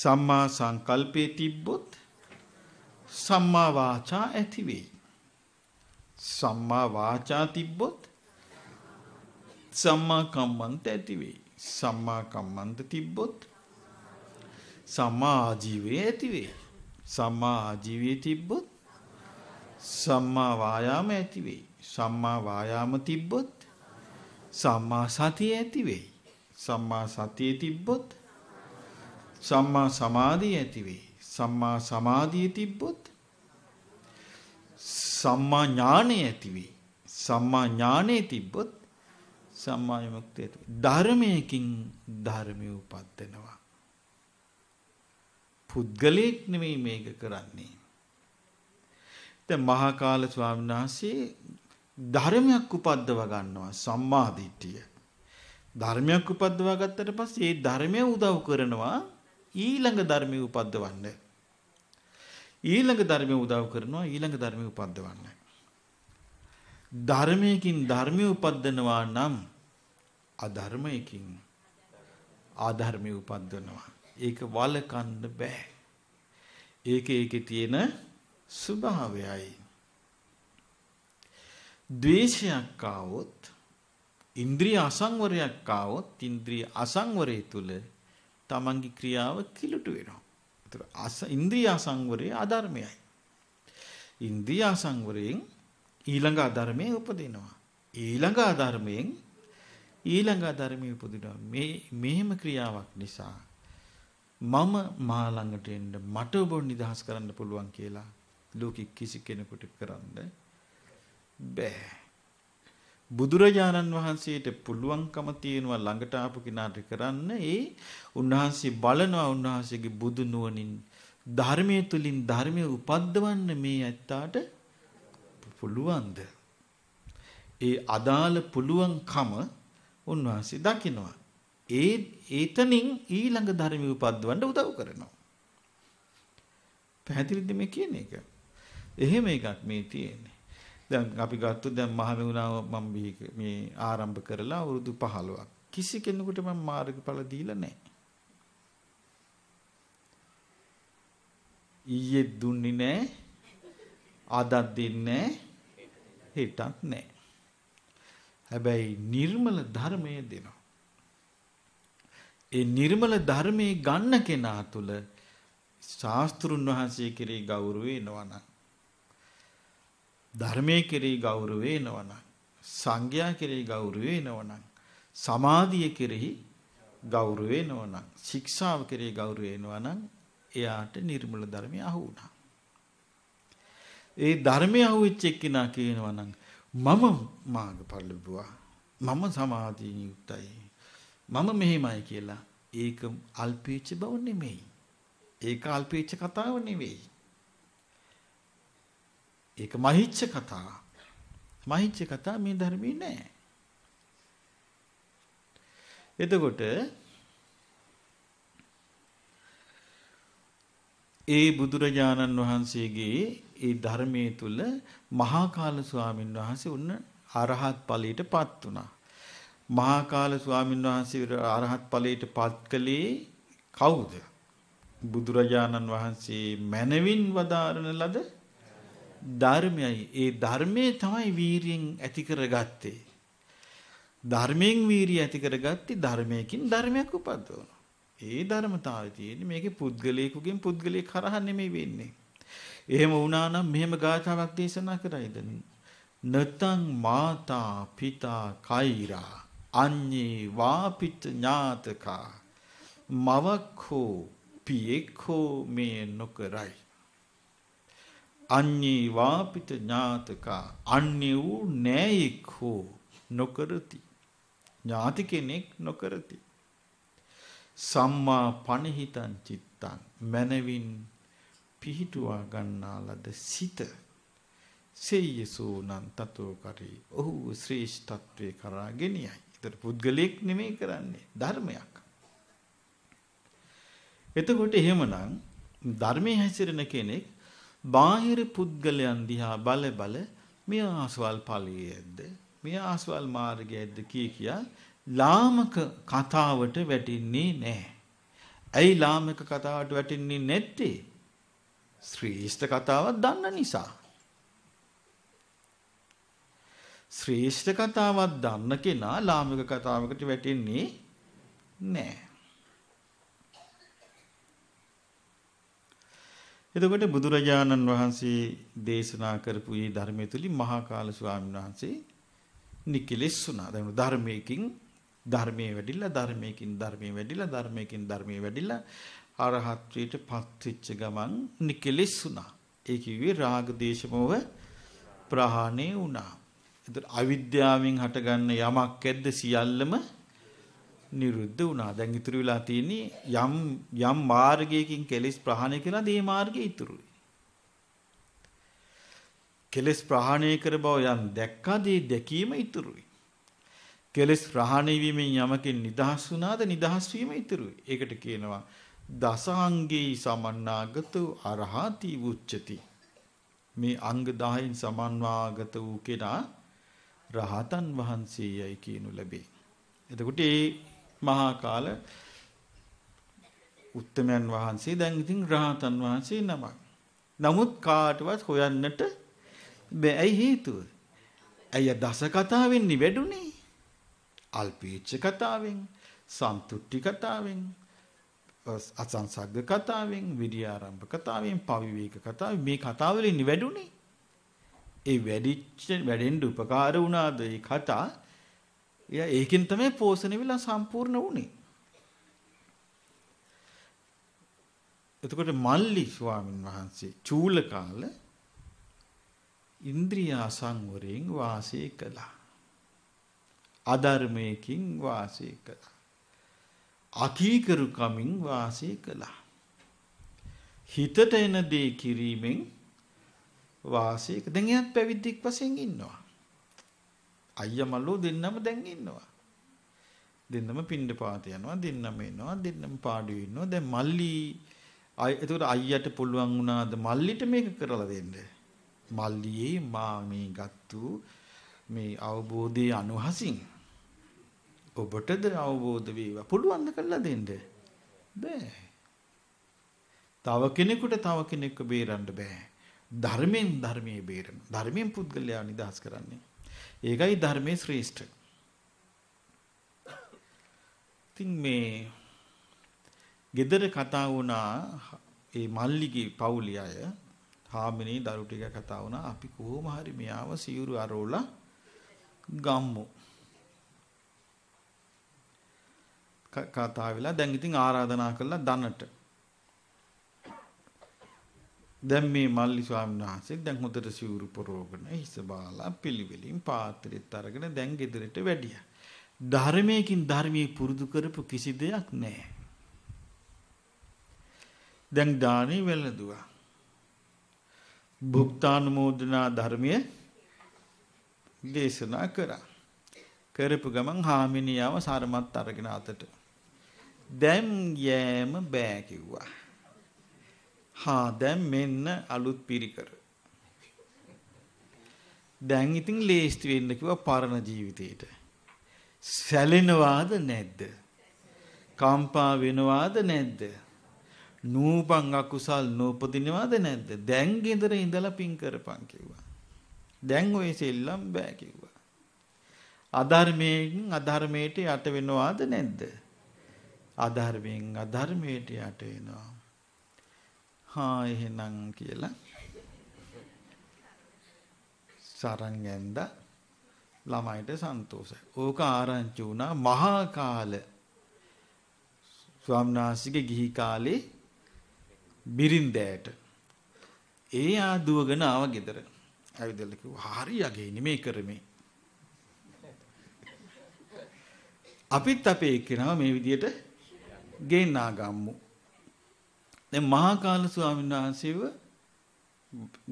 සම්මා සංකල්පයේ තිබ්බොත් සම්මා වාචා ඇති වෙයි. සම්මා වාචා තිබ්බොත් සම්මා කම්මන්ත ඇති වෙයි. සම්මා කම්මන්ත තිබ්බොත් සම්මා ආජීවය ඇති වේ. සම්මා ආජීවයේ තිබ්බොත් සම්මා වායාම ඇති වේ. සම්මා වායාම තිබ්බොත් සම්මා සතිය ඇති වේ. සම්මා සතිය තිබ්බොත් සම්මා සමාධිය ඇති වේ. සම්මා සමාධිය තිබ්බොත් සම්මා ඥානය ඇති වේ. සම්මා ඥානය තිබ්බොත් සම්මා විමුක්තිය ඇති. ධර්මයෙන් ධර්මිය උපත් වෙනවා. පුද්ගලයෙක් නෙමෙයි මේක කරන්නේ. දැන් මහාකාල ස්වාමීන් වහන්සේ ධර්මයක් උපද්දව ගන්නවා සම්මා දිට්ඨිය. ධර්මයක් උපද්දවා ගත්තට පස්සේ ඒ ධර්මය උදව් කරනවා ඊළඟ ධර්මය උපද්දවන්න. ඊළඟ ධර්මය උදව් කරනවා ඊළඟ ධර්මය උපද්දවන්න. ධර්මයකින් ධර්මය උපද්දනවා නම් අධර්මයකින් ආධර්මය උපද්දනවා. ඒක වලකන්න බෑ. ඒක ඒකේ තියෙන ස්වභාවයයි. ද්වේෂයක් ආවොත් ඉන්ද්‍රිය අසංවරයක් ආවොත් ඉන්ද්‍රිය අසංවරය තුල තමන්ගේ ක්‍රියාව කිලුට වෙනවා. ඒතර අස ඉන්ද්‍රිය අසංවරය අධර්මයයි. ඉන්ද්‍රිය අසංවරයෙන් ඊළඟ අධර්මයේ උපදිනවා. ඊළඟ අධර්මයෙන් ඊළඟ අධර්මයේ උපදිනවා. මේ මෙහෙම ක්‍රියාවක් නිසා මම මා ළඟට එන්න මට ඔබ නිදහස් කරන්න පුළුවන් කියලා ලෝකෙ කිසි කෙනෙකුට කරන්න බෑ බුදුරජාණන් වහන්සේට පුළුවන්කම තියෙනවා ළඟට ආපු කෙනාට කරන්න ඒ උන්වහන්සේ බලනවා උන්වහන්සේගේ බුදු නුවණින් ධර්මයේ තුලින් ධර්මයේ උපද්දවන්න මේ ඇත්තාට පුළුවන්ද ඒ අදාළ පුළුවන්කම උන්වහන්සේ දකිනවා ඒ එතනින් ඊළඟ ධර්මී උපද්දවන්න උදව් කරනවා. පැහැදිලිද මේ කියන එක? එහෙම එකක් මේ තියෙන්නේ. දැන් අපි ගත්තොත් දැන් මහ වේුණාව මම මේ ආරම්භ කරලා අවුරුදු 15ක්. කිසි කෙනෙකුට මම මාර්ගඵල දීලා නැහැ. ඊයේ දුන්නේ නැහැ. අදත් දෙන්නේ නැහැ. හෙටත් නැහැ. හැබැයි නිර්මල ධර්මය දෙනවා. ඒ නිර්මල ධර්මයේ ගන්න කෙනා තුල ශාස්ත්‍රුන් වහන්සේ කෙරේ ගෞරවය එනවනම් ධර්මයේ කෙරේ ගෞරවය එනවනම් සංඝයා කෙරේ ගෞරවය එනවනම් සමාධිය කෙරෙහි ගෞරවය එනවනම් ශික්ෂාව කෙරේ ගෞරවය එනවනම් එයාට නිර්මල ධර්මය අහු වුණා. ඒ ධර්මය අහුවෙච්ච එක්කිනා කියනවනම් මම මාර්ගඵල ලැබුවා. මම සමාධියෙන් යුක්තයි. මම මෙහෙමයි කියලා ඒක අල්පේච්ච බව නෙමෙයි. ඒක අල්පේච්ච කතාව නෙවෙයි. ඒක මහිච්ච කතා. මහිච්ච කතා මේ ධර්මයේ නෑ. එතකොට ඒ බුදුරජාණන් වහන්සේගේ ඒ ධර්මයේ තුල මහා කාල ස්වාමින් වහන්සේ උන්න අරහත් ඵලයටපත් වුණා. මහාකාල ස්වාමීන් වහන්සේ අරහත් ඵලයට පත් කළේ කවුද? බුදුරජාණන් වහන්සේ මනවින් වදාරන ලද ධර්මයයි. ඒ ධර්මයේ තමයි වීරියෙන් ඇති කරගත්තේ. ධර්මයෙන් වීරිය ඇති කරගත්තේ ධර්මයකින් ධර්මයක් උපද්දවනවා. ඒ ධර්මතාවය තියෙන්නේ මේකේ පුද්ගලයෙකුගෙන් පුද්ගලයෙක් කරහ නෙමෙයි වෙන්නේ. එහෙම වුණා නම් මෙහෙම ගාථාවක් දේශනා කරයිද? නතං මාතා පිතා කෛරා අඤ්ඤේ වාපිත ඥාතකා මවක් හෝ පියෙක් හෝ මේ නොකරයි අඤ්ඤේ වාපිත ඥාතකා අන්‍ය වූ නෑයෙක් හෝ නොකරති ඥාති කෙනෙක් නොකරති සම්මා පණහිතං චිත්තං මනවින් පිහිටුවා ගන්නා ලද සිත සේයසෝනං තතෝ කරේ ඔහු ශ්‍රේෂ්ඨත්වේ කරා ගෙනියයි ඒතර පුද්ගලෙක් නෙමෙයි කරන්නේ ධර්මයක්. එතකොට එහෙමනම් ධර්මයේ හැසිරෙන කෙනෙක් බාහිර පුද්ගලයන් දිහා බල බල මෙයා ආස්වල් ඵලයේද්ද මෙයා ආස්වල් මාර්ගයේද්ද කී කියා ලාමක කතාවට වැටින්නේ නැහැ. ඇයි ලාමක කතාවට වැටින්නේ නැත්තේ? ශ්‍රේෂ්ඨ කතාවක් දන්න නිසා. ශ්‍රේෂ්ඨ කතාවක් දන්න කෙනා ලාමක කතාවකට වැටෙන්නේ නැහැ. එතකොට බුදුරජාණන් වහන්සේ දේශනා කරපු මේ ධර්මය තුලින් මහා කාල ස්වාමීන් වහන්සේ නිකලෙස් වුණා. දැන් ධර්මයකින් ධර්මයේ වැඩිලා ධර්මයකින් ධර්මයේ වැඩිලා ධර්මයකින් ධර්මයේ වැඩිලා අරහත්ත්වයට පත් වෙච්ච ගමන් නිකලෙස් වුණා. ඒ කිව්වේ රාග දේශමෝව ප්‍රහාණය වුණා. අවිද්‍යාවෙන් හටගන්න යමක් ඇද්ද සියල්ලම නිරුද්ධ වුණා. දැන් ඉතුරු වෙලා තියෙන්නේ යම් යම් මාර්ගයකින් කෙලෙස් ප්‍රහාණය කරලා ඒ මාර්ගය ඉතුරුයි. කෙලෙස් ප්‍රහාණය කර බව යම් දැක්කද ඒ දැකීම ඉතුරුයි. කෙලෙස් ප්‍රහාණය වීමෙන් යමකින් නිදහස් වුණාද නිදහස් වීම ඉතුරුයි. ඒකට කියනවා දසාංගේ සමන්නාගත අරහති උච්චති. මේ අංග 10න් සමන්වාගත වූ කෙනා රහතන් වහන්සේයයි කියනු ලැබේ. එතකොට මේ මහා කාල උත්තමයන් වහන්සේ දැන් ඉතින් රහතන් වහන්සේ නමක්. නමුත් කාටවත් හොයන්නට බැයි හේතුව. ඇය දස කතාවෙන් නිවැඩුනේ. අල්පේච්ච කතාවෙන්, සම්තුට්ටි කතාවෙන්, අසංසග්ග කතාවෙන්, විරියාරම්භ කතාවෙන්, පවිවේක කතාවෙන් මේ කතාවලින් නිවැඩුනේ. ඒ වැඩිච්ච වැඩෙන්න උපකාර වුණාද ඒ කතා? එයා ඒකෙන් තමයි පෝෂණය වෙලා සම්පූර්ණ වුනේ. එතකොට මල්ලි ස්වාමීන් වහන්සේ චූල කාල ඉන්ද්‍රියා සංවරයෙන් වාසය කළා. අධර්මයකින් වාසය කළා. අකීකරු කමින් වාසය කළා. හිතට එන දේ කිරීමෙන් වාසයක දැන් එයත් පැවිද්දෙක් වශයෙන් ඉන්නවා. අයියා මල්ලෝ දෙන්නම දැන් ඉන්නවා. දෙන්නම පින්ඩ පාත යනවා දෙන්නම එනවා දෙන්නම පාඩුවේ ඉන්නවා දැන් මල්ලි එතකොට අයියට පුළුවන් වුණාද මල්ලිට මේක කරලා දෙන්න මල්ලියේ මා මේ ගත්තු මේ අවබෝධයේ අනුහසින් ඔබටද අවබෝධ වේවා පුළුවන් ද කරලා දෙන්න බෑ තව කෙනෙකුට තව කෙනෙක්ව බේරන්න බෑ ධර්මයෙන් ධර්මයේ බේරෙන. ධර්මයෙන් පුද්ගලයා නිදහස් කරන්නේ. ඒකයි ධර්මයේ ශ්‍රේෂ්ඨ. ඉතින් මේ gedara කතා වුණා ඒ මල්ලිගේ පවුලේ අය හාමිනේ දරු ටික කතා වුණා අපි කොහොම හරි මෙයාව සිවුරු අරෝලා ගම්මු. කතා වෙලා දැන් ඉතින් ආරාධනා කළා දනට දැන් මේ මල්ලි ස්වාමීන් වහන්සේ දැන් හොඳට සිවුරු පොරෝගන හිස බාලා පිළිවිලින් පාත්‍රෙත් අරගෙන දැන් ගෙදරට වැඩියා. ධර්මයෙන් ධර්මයේ පුරුදු කරපු කිසි දෙයක් නැහැ. දැන් දානේ වැළඳුවා. භුක්තානුමෝදනා ධර්මයේ දේශනා කරා. කරපු ගමන් හාමිනියාව සරමත් අරගෙන අතට. දැන් යෑම බෑ කිව්වා. හා දැන් මෙන්න අලුත් පිරිකර. දැන් ඉතින් ලේස්ති වෙන්න කිව්වා පරණ ජීවිතේට. සැලෙනවාද නැද්ද? කම්පා වෙනවාද නැද්ද? නූපං අකුසල් නූපදිනවාද නැද්ද? දැන් ගෙදර ඉඳලා පින් කරපන් කිව්වා. දැන් ඔය සෙල්ලම් බෑ කිව්වා. අධර්මයෙන් අධර්මයට යට වෙනවාද නැද්ද? අධර්මයෙන් අධර්මයට යට වෙනවා. හා එහෙනම් කියලා සරන් ඇඳා ළමයිට සන්තෝෂයි. ඕක ආරංචි වුණා මහා කාල ස්වාමනාසිගේ ගිහි කාලේ බිරින්දෑට. ඒ ආදුවගෙන ආව ගෙදර. ඇවිදලා කිව්වා හරි යගේ නෙමේ කරමේ. අපිත් අපේ එක්කෙනා මේ විදියට ගේන්නා ගම්මු. දැන් මහා කාල ස්වාමීන් වහන්සේව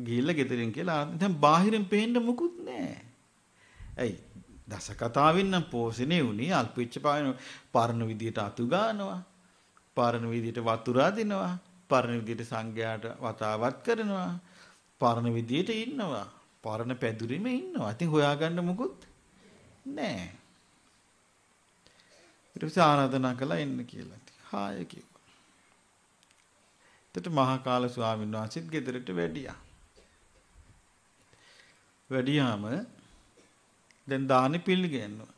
ගිහිල්ලා ගෙදරින් කියලා දැන් බාහිරින් පේන්න මුකුත් නැහැ. ඇයි? දස කතාවෙන් නම් පෝෂණේ උනේ අල්පිච්ච පායන පරණ විදියට අතු ගන්නවා. පරණ විදියට වතුරා දෙනවා. පරණ විදියට සංඝයාට වතාවත් කරනවා. පරණ විදියට ඉන්නවා. පරණ පැදුරෙම ඉන්නවා. ඉතින් හොයාගන්න මුකුත් නැහැ. ඊට පස්සේ ආරාධනා කළා එන්න කියලා. හාය කිව්වා. එතකොට මහකාල ස්වාමීන් වහන්සේත් ගෙදරට වැඩියා. වැඩියාම දැන් දානි පිළිගන්නවා.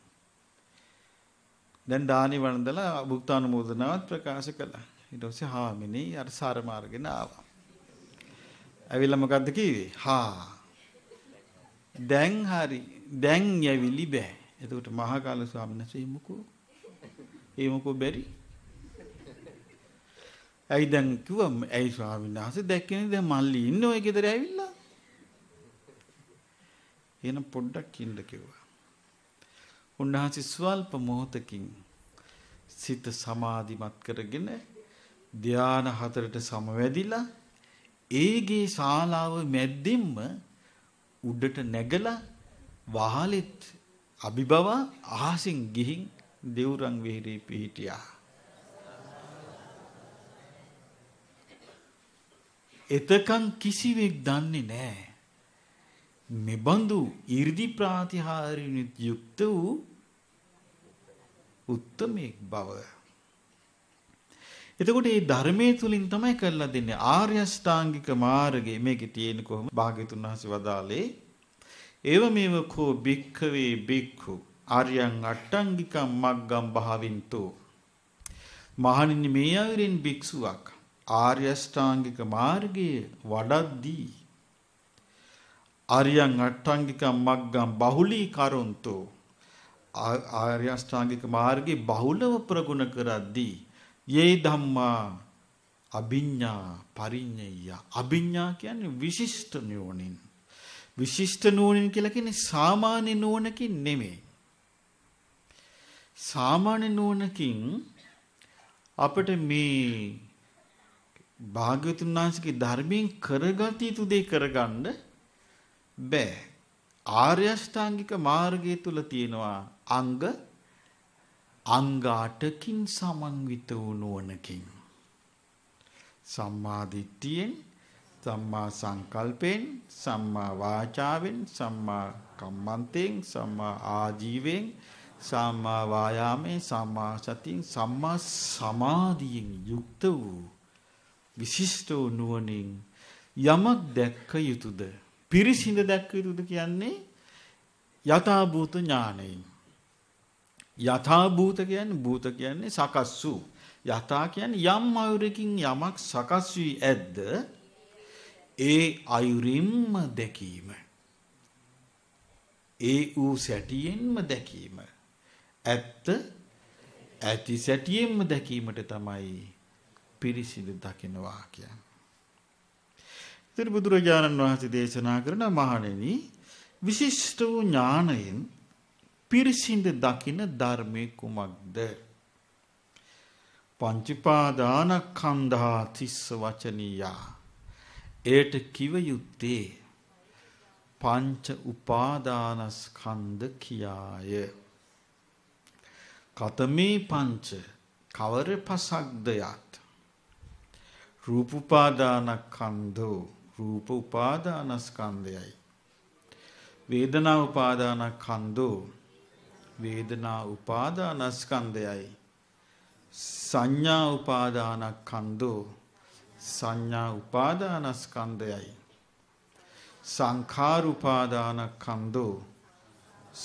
දැන් දානි වන්දලා භුක්තානුමෝදනාවත් ප්‍රකාශ කළා. ඊට පස්සේ හාමිනී අර සාර මාර්ගෙන ආවා. ඇවිල්ලා මොකද්ද කිව්වේ? හා. දැන් හරි. දැන් යවිලි බෑ. එතකොට මහකාල ස්වාමීන් වහන්සේ මොකෝ? ඒ මොකෝ බැරි? ඇයි දැන් කිව්වා ඇයි ස්වාමීන් වහන්සේ දැක්කනේ දැන් මල්ලි ඉන්න ඔය ගෙදර ඇවිල්ලා. එහෙනම් පොඩ්ඩක් ඉන්න කිව්වා. උන්වහන්සේ ස්වල්ප මොහොතකින් සිත සමාධිමත් කරගෙන ධාන හතරට සමවැදිලා ඒගේ ශාලාව මැද්දෙන්ම උඩට නැගලා වහලෙත් අභිබවා අහසින් ගිහින් දෙවුරන් වෙහෙරේ පිහිටියා. එතකන් කිසිවෙක් දන්නේ නැහැ. මෙබඳු 이르දි ප්‍රාතිහාරිනිත් යුක්ත වූ උත්තමෙක් බව. එතකොට මේ ධර්මයේ තුලින් තමයි කරලා දෙන්නේ ආර්ය ශ්‍රාංගික මාර්ගයේ මේකේ තියෙන කොහොම භාග්‍යතුන් වහන්සේ වදාලේ ඒව මේව කෝ භික්ඛවේ භික්ඛු ආර්යං අට්ටංගිකම් මග්ගම් භාවින්තෝ මහණෙනි මේ ආවිරින් භික්ෂුවක් ආර්යෂ්ටාංගික මාර්ගයේ වඩද්දී ආර්යං අට්ඨාංගික මග්ගම් බහුලී කරොන්තෝ ආර්ය අෂ්ටාංගික මාර්ගේ බහුලව ප්‍රගුණ කරද්දී යේ ධම්මා අභිඤ්ඤා පරිඤ්ඤය අභිඤ්ඤා කියන්නේ විශිෂ්ට නුවණින් විශිෂ්ට නුවණින් කියලා කියන්නේ සාමාන්‍ය නුවණකින් නෙමෙයි සාමාන්‍ය නුවණකින් අපිට මේ භාග්‍යවතුන් වහන්සේගේ ධර්මයෙන් කරගත යුතු දේ කරගන්න බෑ. ආර්ය අෂ්ටාංගික මාර්ගය තුල තියෙනවා අංග අංගාටකින් සමන්විත වූ නුවණකින් සම්මා දිට්ඨියෙන් සම්මා සංකල්පයෙන් සම්මා වාචාවෙන් සම්මා කම්මන්තයෙන් සම්මා ආජීවයෙන් සම්මා වායාමයෙන් සම්මා සතියෙන් සම්මා සමාධියෙන් යුක්ත වූ විශිෂ්ට නුවණින් යමක් දැක්ක යුතුයද පිරිසිඳ දැක්ක යුතුයද කියන්නේ යථා භූත ඥානයෙන් යථා භූත කියන්නේ භූත කියන්නේ සකස් වූ යථා කියන්නේ යම් අයුරකින් යමක් සකස් වී ඇද්ද ඒ අයුරින්ම දැකීම ඒ ඌ සැටියෙන්ම දැකීම ඇත්ත ඇති සැටියෙන්ම දැකීමට තමයි පිරිසිදු දකිනවා කියන්නේ. ඉතින් බුදුරජාණන් වහන්සේ දේශනා කරන මහණෙනි විශිෂ්ට වූ ඥාණයෙන් පිරිසිඳ දකින ධර්මයේ කුමක්ද? පංචපාදානකන්ධා තිස්ස වචනීයා. ඒට කිව යුත්තේ පංච උපාදානස්කන්ධ කියාය. කතමේ පංච කවර පසක්දයත් රූපපාදානස්කන්ධෝ රූප උපාදානස්කන්ධයයි වේදනා උපාදානස්කන්ධෝ වේදනා උපාදානස්කන්ධයයි සංඥා උපාදානස්කන්ධෝ සංඥා උපාදානස්කන්ධයයි සංඛාර උපාදානස්කන්ධෝ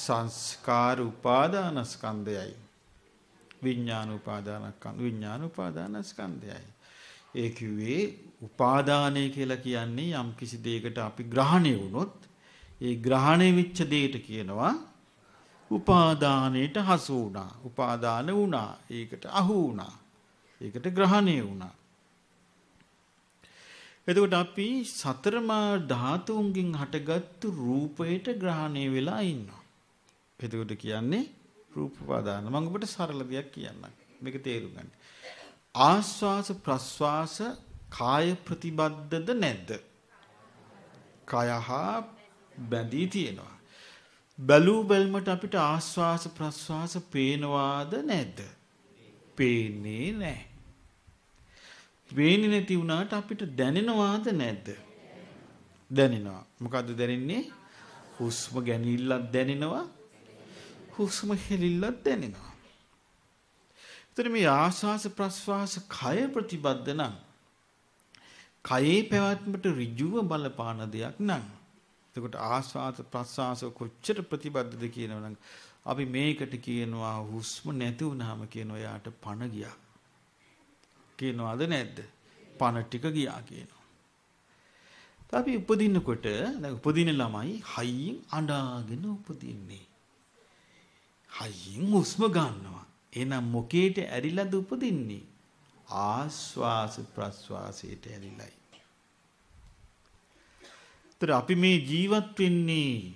සංස්කාර උපාදානස්කන්ධයයි විඥාන උපාදානස්කන්ධ විඥාන උපාදානස්කන්ධයයි ඒ කිව්වේ උපාදානය කියලා කියන්නේ යම් කිසි දෙයකට අපි ග්‍රහණය වුණොත් ඒ ග්‍රහණය වෙච්ච දෙයට කියනවා උපාදානයට හසු වුණා. උපාදාන වුණා. ඒකට අහු වුණා. ඒකට ග්‍රහණය වුණා. එතකොට අපි සතරමා ධාතුන්ගෙන් හටගත්තු රූපයට ග්‍රහණය වෙලා ඉන්නවා. එතකොට කියන්නේ රූප උපාදාන. මම ඔබට සරල දෙයක් කියන්නම්. මේක තේරුම් ගන්න. ආස්වාස ප්‍රස්වාස කාය ප්‍රතිබද්ධද නැද්ද? කයහ බැඳී තියෙනවා. බැලූ බැල්මට අපිට ආස්වාස ප්‍රස්වාස පේනවාද නැද්ද? පේන්නේ නැහැ. පේන්නේ නැති වුණාට අපිට දැනෙනවාද නැද්ද? දැනෙනවා. මොකද්ද දැනෙන්නේ? හුස්ම ගැනීමක් දැනෙනවා. හුස්ම හෙලිල්ලක් දැනෙනවා. එතන මේ ආස්වාස ප්‍රස්වාස කය ප්‍රතිබද්ධ නම් කයේ පැවැත්මට ඍජුව බලපාන දෙයක් නම් එතකොට ආස්වාස ප්‍රස්වාස කොච්චර ප්‍රතිබද්ධද කියනවනම් අපි මේකට කියනවා හුස්ම නැති වුනහම කියනවා යාට පණ ගියා කියනවාද නැද්ද පණ ටික ගියා කියනවා අපි උපදින්නකොට දැන් උපදින ළමයි හයියෙන් අඬාගෙන උපදින්නේ හයියෙන් හුස්ම ගන්නවා එහෙනම් මොකේට ඇරිලාද උපදින්නේ? ආස්වාස ප්‍රස්වාසයට ඇරිලයි. ତර අපි මේ ජීවත් වෙන්නේ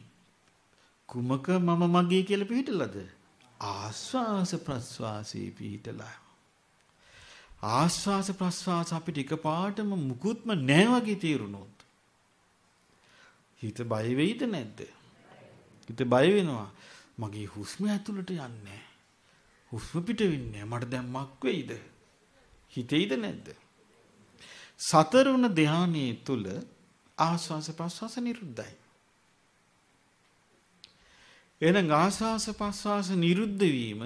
කුමක මම මගේ කියලා පිළිහිටලාද? ආස්වාස ප්‍රස්වාසයේ පිළිහිටලා. ආස්වාස ප්‍රස්වාස අපිට එකපාරටම මුකුත්ම නැහැ වගේ තේරුණොත් හිත බය වෙයිද නැද්ද? හිත බය වෙනවා. මගේ හුස්ම ඇතුළට යන්නේ නැහැ. හුස්ම පිට වෙන්නේ මට දැන් මක් වෙයිද? හිතෙයිද නැද්ද? සතරුණ ධානයේ තුල ආස්වාස ප්‍රස්වාස නිරුද්ධයි. එහෙනම් ආස්වාස ප්‍රස්වාස නිරුද්ධ වීම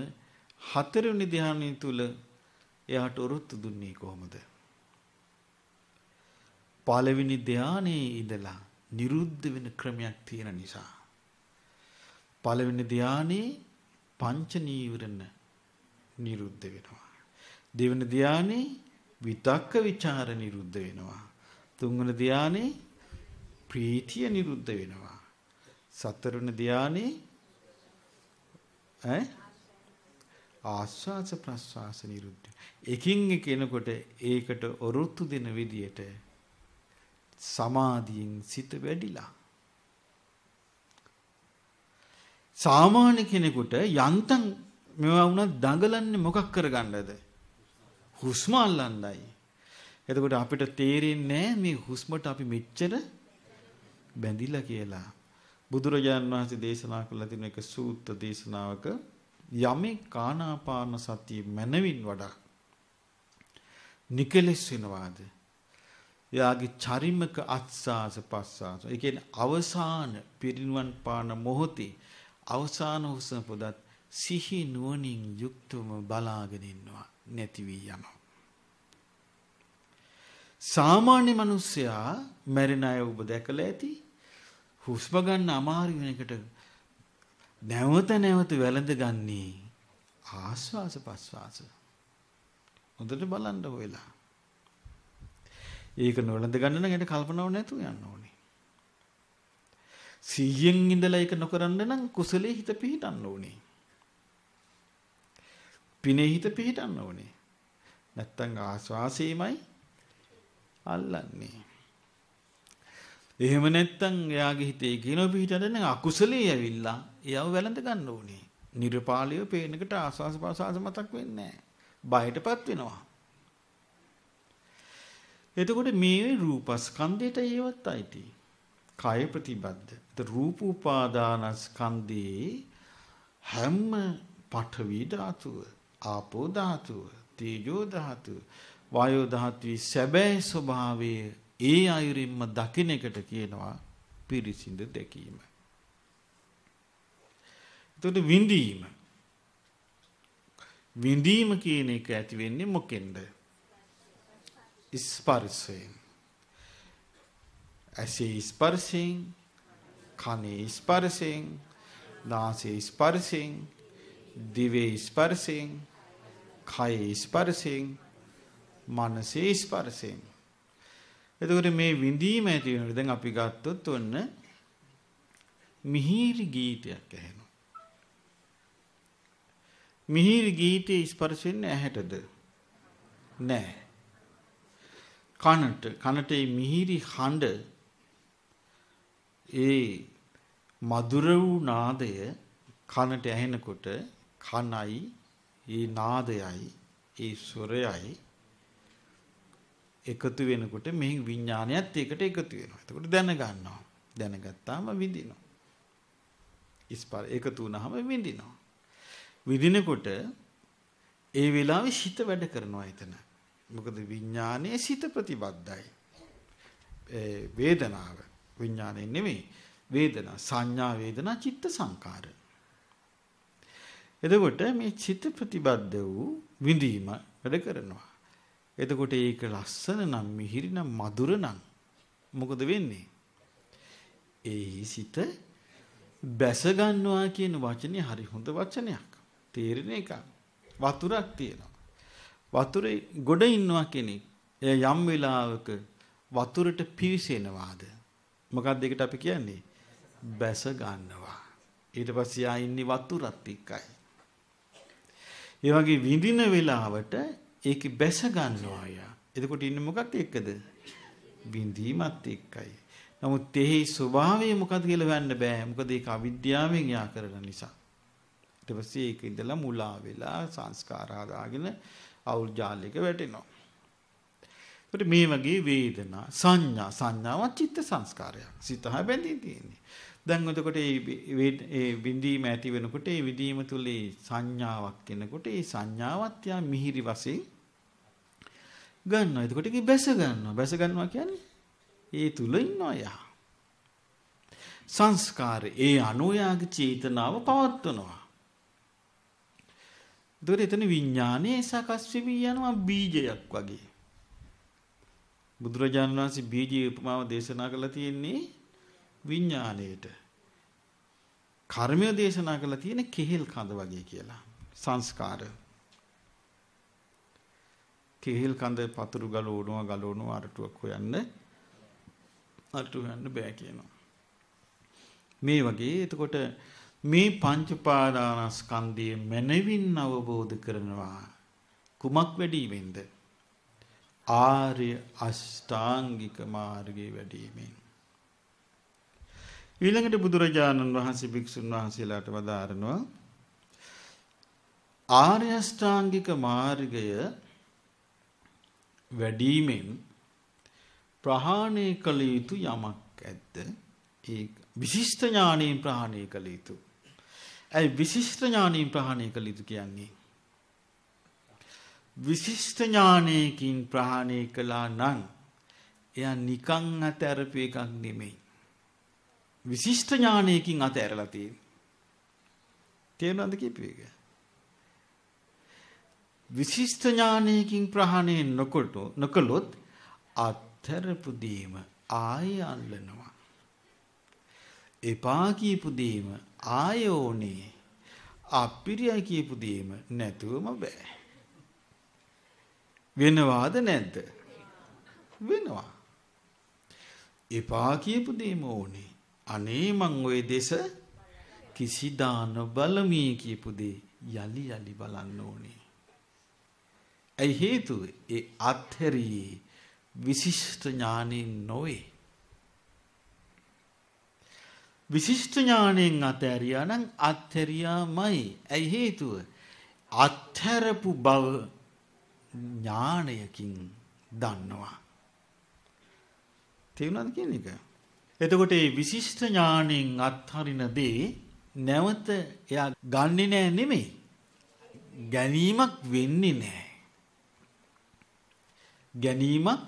හතරවෙනි ධානයේ තුල එයාට උරුත්තු දුන්නේ කොහොමද? පළවෙනි ධානයේ ඉඳලා නිරුද්ධ වෙන ක්‍රමයක් තියෙන නිසා. පළවෙනි ධානයේ පංච නීවරණ නිරුද්ධ වෙනවා. දෙවන ධානයේ විතක්ක ਵਿਚාර නිරුද්ධ වෙනවා. තුන්වන ධානයේ ප්‍රීතිය නිරුද්ධ වෙනවා. සතරවන ධානයේ ඈ ආස්වාස ප්‍රස්වාස නිරුද්ධ. එකින් එක එනකොට ඒකට ඔරොත්තු දෙන විදියට සමාධියෙන් සිත වැඩිලා. සාමාන්‍ය කෙනෙකුට යන්තම් මේවා වුණත් දඟලන්නේ මොකක් කරගන්නද? හුස්ම අල්ලන්නයි. එතකොට අපිට තේරෙන්නේ මේ හුස්මට අපි මෙච්චර බැඳිලා කියලා. බුදුරජාන් වහන්සේ දේශනා කළ තියෙන එක සූත්‍ර දේශනාවක යමේ කානාපාන සතිය මනවින් වඩා නිකලෙස් වෙනවාද? එයාගේ චරිමක අත්සාස පස්සාස. ඒ කියන්නේ අවසාන පිරිනුවන් පාන මොහොතේ අවසාන හුස්ම පොදත් සිහි නුවණින් යුක්තවම බලාගෙන ඉන්නවා නැති වී යනවා. සාමාන්‍ය මිනිස්සයා මැරෙන අය ඔබ දැකලා ඇති හුස්ම ගන්න අමාරු වෙනකට නැවත නැවත වැළඳ ගන්නේ ආස්වාස ප්‍රස්වාස. හොඳට බලන්න ඔයලා. ඒක නොවැළඳ ගන්න නම් ඒකට කල්පනාව නැතුව යන්න ඕනේ. සිහියෙන් ඉඳලා ඒක නොකරන්න නම් කුසලයේ හිත පිහිටන්න ඕනේ. පිනේ හිත පිහිටන්න ඕනේ. නැත්තම් ආස්වාසීමයි අල්ලන්නේ. එහෙම නැත්තම් එයාගේ හිතේ කියන පිහිටන්න අකුසලයේ ඇවිල්ලා එයාව වැළඳ ගන්න ඕනේ. නිර්පාලිය පේනකට ආස්වාස ප්‍රසවාස මතක් වෙන්නේ නැහැ. බයටපත් වෙනවා. එතකොට මේ රූපස්කන්ධයට ඒවත් අයිති. කය ප්‍රතිබද්ධ. ඒත රූප උපාදානස්කන්ධේ හැම පඨවි ධාතුව ආපෝ ධාතුව, තේජෝ ධාතුව, වායෝ ධාතුවේ සැබෑ ස්වභාවය ඒ අයුරින්ම දකින එකට කියනවා පිරිසිඳ දැකීම. එතකොට විඳීම විඳීම කියන එක ඇති වෙන්නේ මොකෙන්ද? ස්පර්ශයෙන්. ඇසේ ස්පර්ශයෙන්, කනේ ස්පර්ශයෙන්, නාසයේ ස්පර්ශයෙන්, දිවේ ස්පර්ශයෙන්, කයේ ස්පර්ශයෙන්, මනසේ ස්පර්ශයෙන්. එතකොට මේ විඳීම ඇති වෙනවා. දැන් අපි ගත්තොත් ඔන්න මිහිරි ගීතයක් ඇහෙනවා. මිහිරි ගීතයේ ස්පර්ශ වෙන්නේ ඇහැටද? නෑ. කනට කනට මිහිරි හඬ ඒ මధుර වූ නාදය කනට ඇහෙනකොට කනයි ඒ නාදයයි ඒ ස්වරයයි එකතු වෙනකොට මෙහි විඥානයත් ඒකට එකතු වෙනවා. එතකොට දැන ගන්නවා. දැනගත්තාම විඳිනවා. ස්පර් එකතු වුණාම විඳිනවා. විඳිනකොට ඒ වෙලාවේ හිත වැඩ කරනවා එතන. මොකද විඥානයේ සිත ප්‍රතිබද්ධයි. වේදනාව විඥානයේ නෙමෙයි. වේදනා සංඥා වේදනා චිත්ත සංකාරය එතකොට මේ චිත්ත ප්‍රතිබද්ධ වූ විඳීම වැඩ කරනවා. එතකොට ඒක ලස්සන නම් මිහිරි නම් මధుර නම් මොකද වෙන්නේ? ඒ සිත බැස ගන්නවා කියන වචනේ හරි හොඳ වචනයක්. තේරෙන එකක්. වතුරක් තියෙනවා. වතුරේ ගොඩ ඉන්නවා කෙනෙක්. එය යම් වෙලාවක වතුරට පිවිසෙනවාද? මොකක්ද ඒකට අපි කියන්නේ? බැස ගන්නවා. ඊට පස්සේ ආ ඉන්නේ වතුරත් එක්කයි. ඒ වගේ විඳින වෙලාවට ඒක බැස ගන්නවා අයියා. එතකොට ඉන්නේ මොකක්ද එක්කද? විඳීමත් එක්කයි. නමුත් එහි ස්වභාවය මොකද කියලා හොයන්න බෑ. මොකද ඒක අවිද්‍යාවෙන් යා කරන නිසා. ඊට පස්සේ ඒක ඉඳලා මුලා වෙලා සංස්කාර හදාගෙන අවුල් ජාලයක වැටෙනවා. ඒකට මේ වගේ වේදනා සංඥා සංඥාවත් චිත්ත සංස්කාරයක්. සිතහ බැඳී තියෙන්නේ. දැන් එතකොට ඒ විඳීම ඇති වෙනකොට ඒ විඳීම තුලේ සංඥාවක් එනකොට ඒ සංඥාවත් යා මිහිරි වශයෙන් ගන්නවා. එතකොට කි බැස ගන්නවා. බැස ගන්නවා කියන්නේ ඒ තුල ඉන්නවා යා. සංස්කාරේ ඒ අනුයාගේ චේතනාව පවත්වනවා. එතකොට එතන විඥානයේ සකස් වෙවි යනවා බීජයක් වගේ. බුදුරජාණන් වහන්සේ බීජ උපමාව දේශනා කළා තියෙන්නේ විඥාණයට කර්මය දේශනා කරලා තියෙන කෙහෙල් කඳ වගේ කියලා සංස්කාර කෙහෙල් කඳ පතුරු ගලවනවා ගලවනවා අරටුවක් හොයන්න අරටුව හොයන්න බෑ කියනවා මේ වගේ එතකොට මේ පංච පාදානස්කන්ධය මනවින් අවබෝධ කරනවා කුමක් වැඩිවෙන්ද ආර්ය අෂ්ටාංගික මාර්ගයේ වැඩිවීමෙන් ඊළඟට බුදුරජාණන් වහන්සේ භික්ෂුන් වහන්සේලාට වදාරනවා ආර්ය අෂ්ටාංගික මාර්ගය වැඩිමෙන් ප්‍රහාණය කළ යුතු යමක් ඇද්ද ඒ විශිෂ්ට ඥාණයෙන් ප්‍රහාණය කළ යුතු. ඇයි විශිෂ්ට ඥාණයෙන් ප්‍රහාණය කළ යුතු කියන්නේ? විශිෂ්ට ඥාණයකින් ප්‍රහාණය කළා නම් එයා නිකං අතරපු එකක් නෙමෙයි. විශිෂ්ට ඥානයකින් අත ඇරලා තියෙන්නේ. තේරුණාද කියපේ එක? විශිෂ්ට ඥානයකින් ප්‍රහාණය නොකොට නොකළොත් අත්තරපු දීම ආය අල්ලනවා. එපා කියපු දීම ආය ඕනේ. අපිරිය කියපු දීම නැතුවම බෑ. වෙනවාද නැද්ද? වෙනවා. එපා කියපු දීම ඕනේ. අනේ මං ওই දේශ කිසිදා නොබලමී කියපු දේ යලි යලි බලන්න ඕනේ. ඒ හේතුව ඒ අත්හැරියේ විශිෂ්ට ඥානෙන් නොවේ. විශිෂ්ට ඥානෙන් අතහැරියා නම් අත්හැරියාමයි. ඒ හේතුව අත්හැරපු බව ඥාණයකින් දන්නවා. තේරුණාද කියන එක? එතකොට මේ විශිෂ්ට ඥාණයෙන් අත්හරින දේ නැවත එයා ගන්නෙ නෑ නෙමෙයි. ගැනීමක් වෙන්නේ නෑ. ගැනීමක්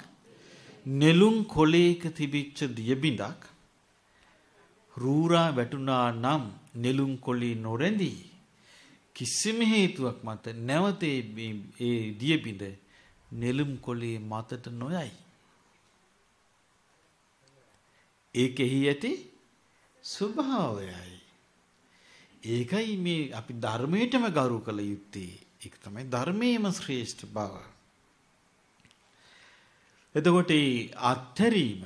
නෙළුම් කොලේක තිබිච්ච දියබිඳක් රූරා වැටුණා නම් නෙළුම් කොලේ නොරැඳී කිසිම හේතුවක් මත නැවතේ ඒ දියබිඳ නෙළුම් කොලේ මතට නොයයි. ඒකෙහි ඇති ස්වභාවයයි. ඒකයි මේ අපි ධර්මයටම ගරු කළ යුත්තේ. ඒක තමයි ධර්මයේම ශ්‍රේෂ්ඨ බව. එතකොට අත්හැරීම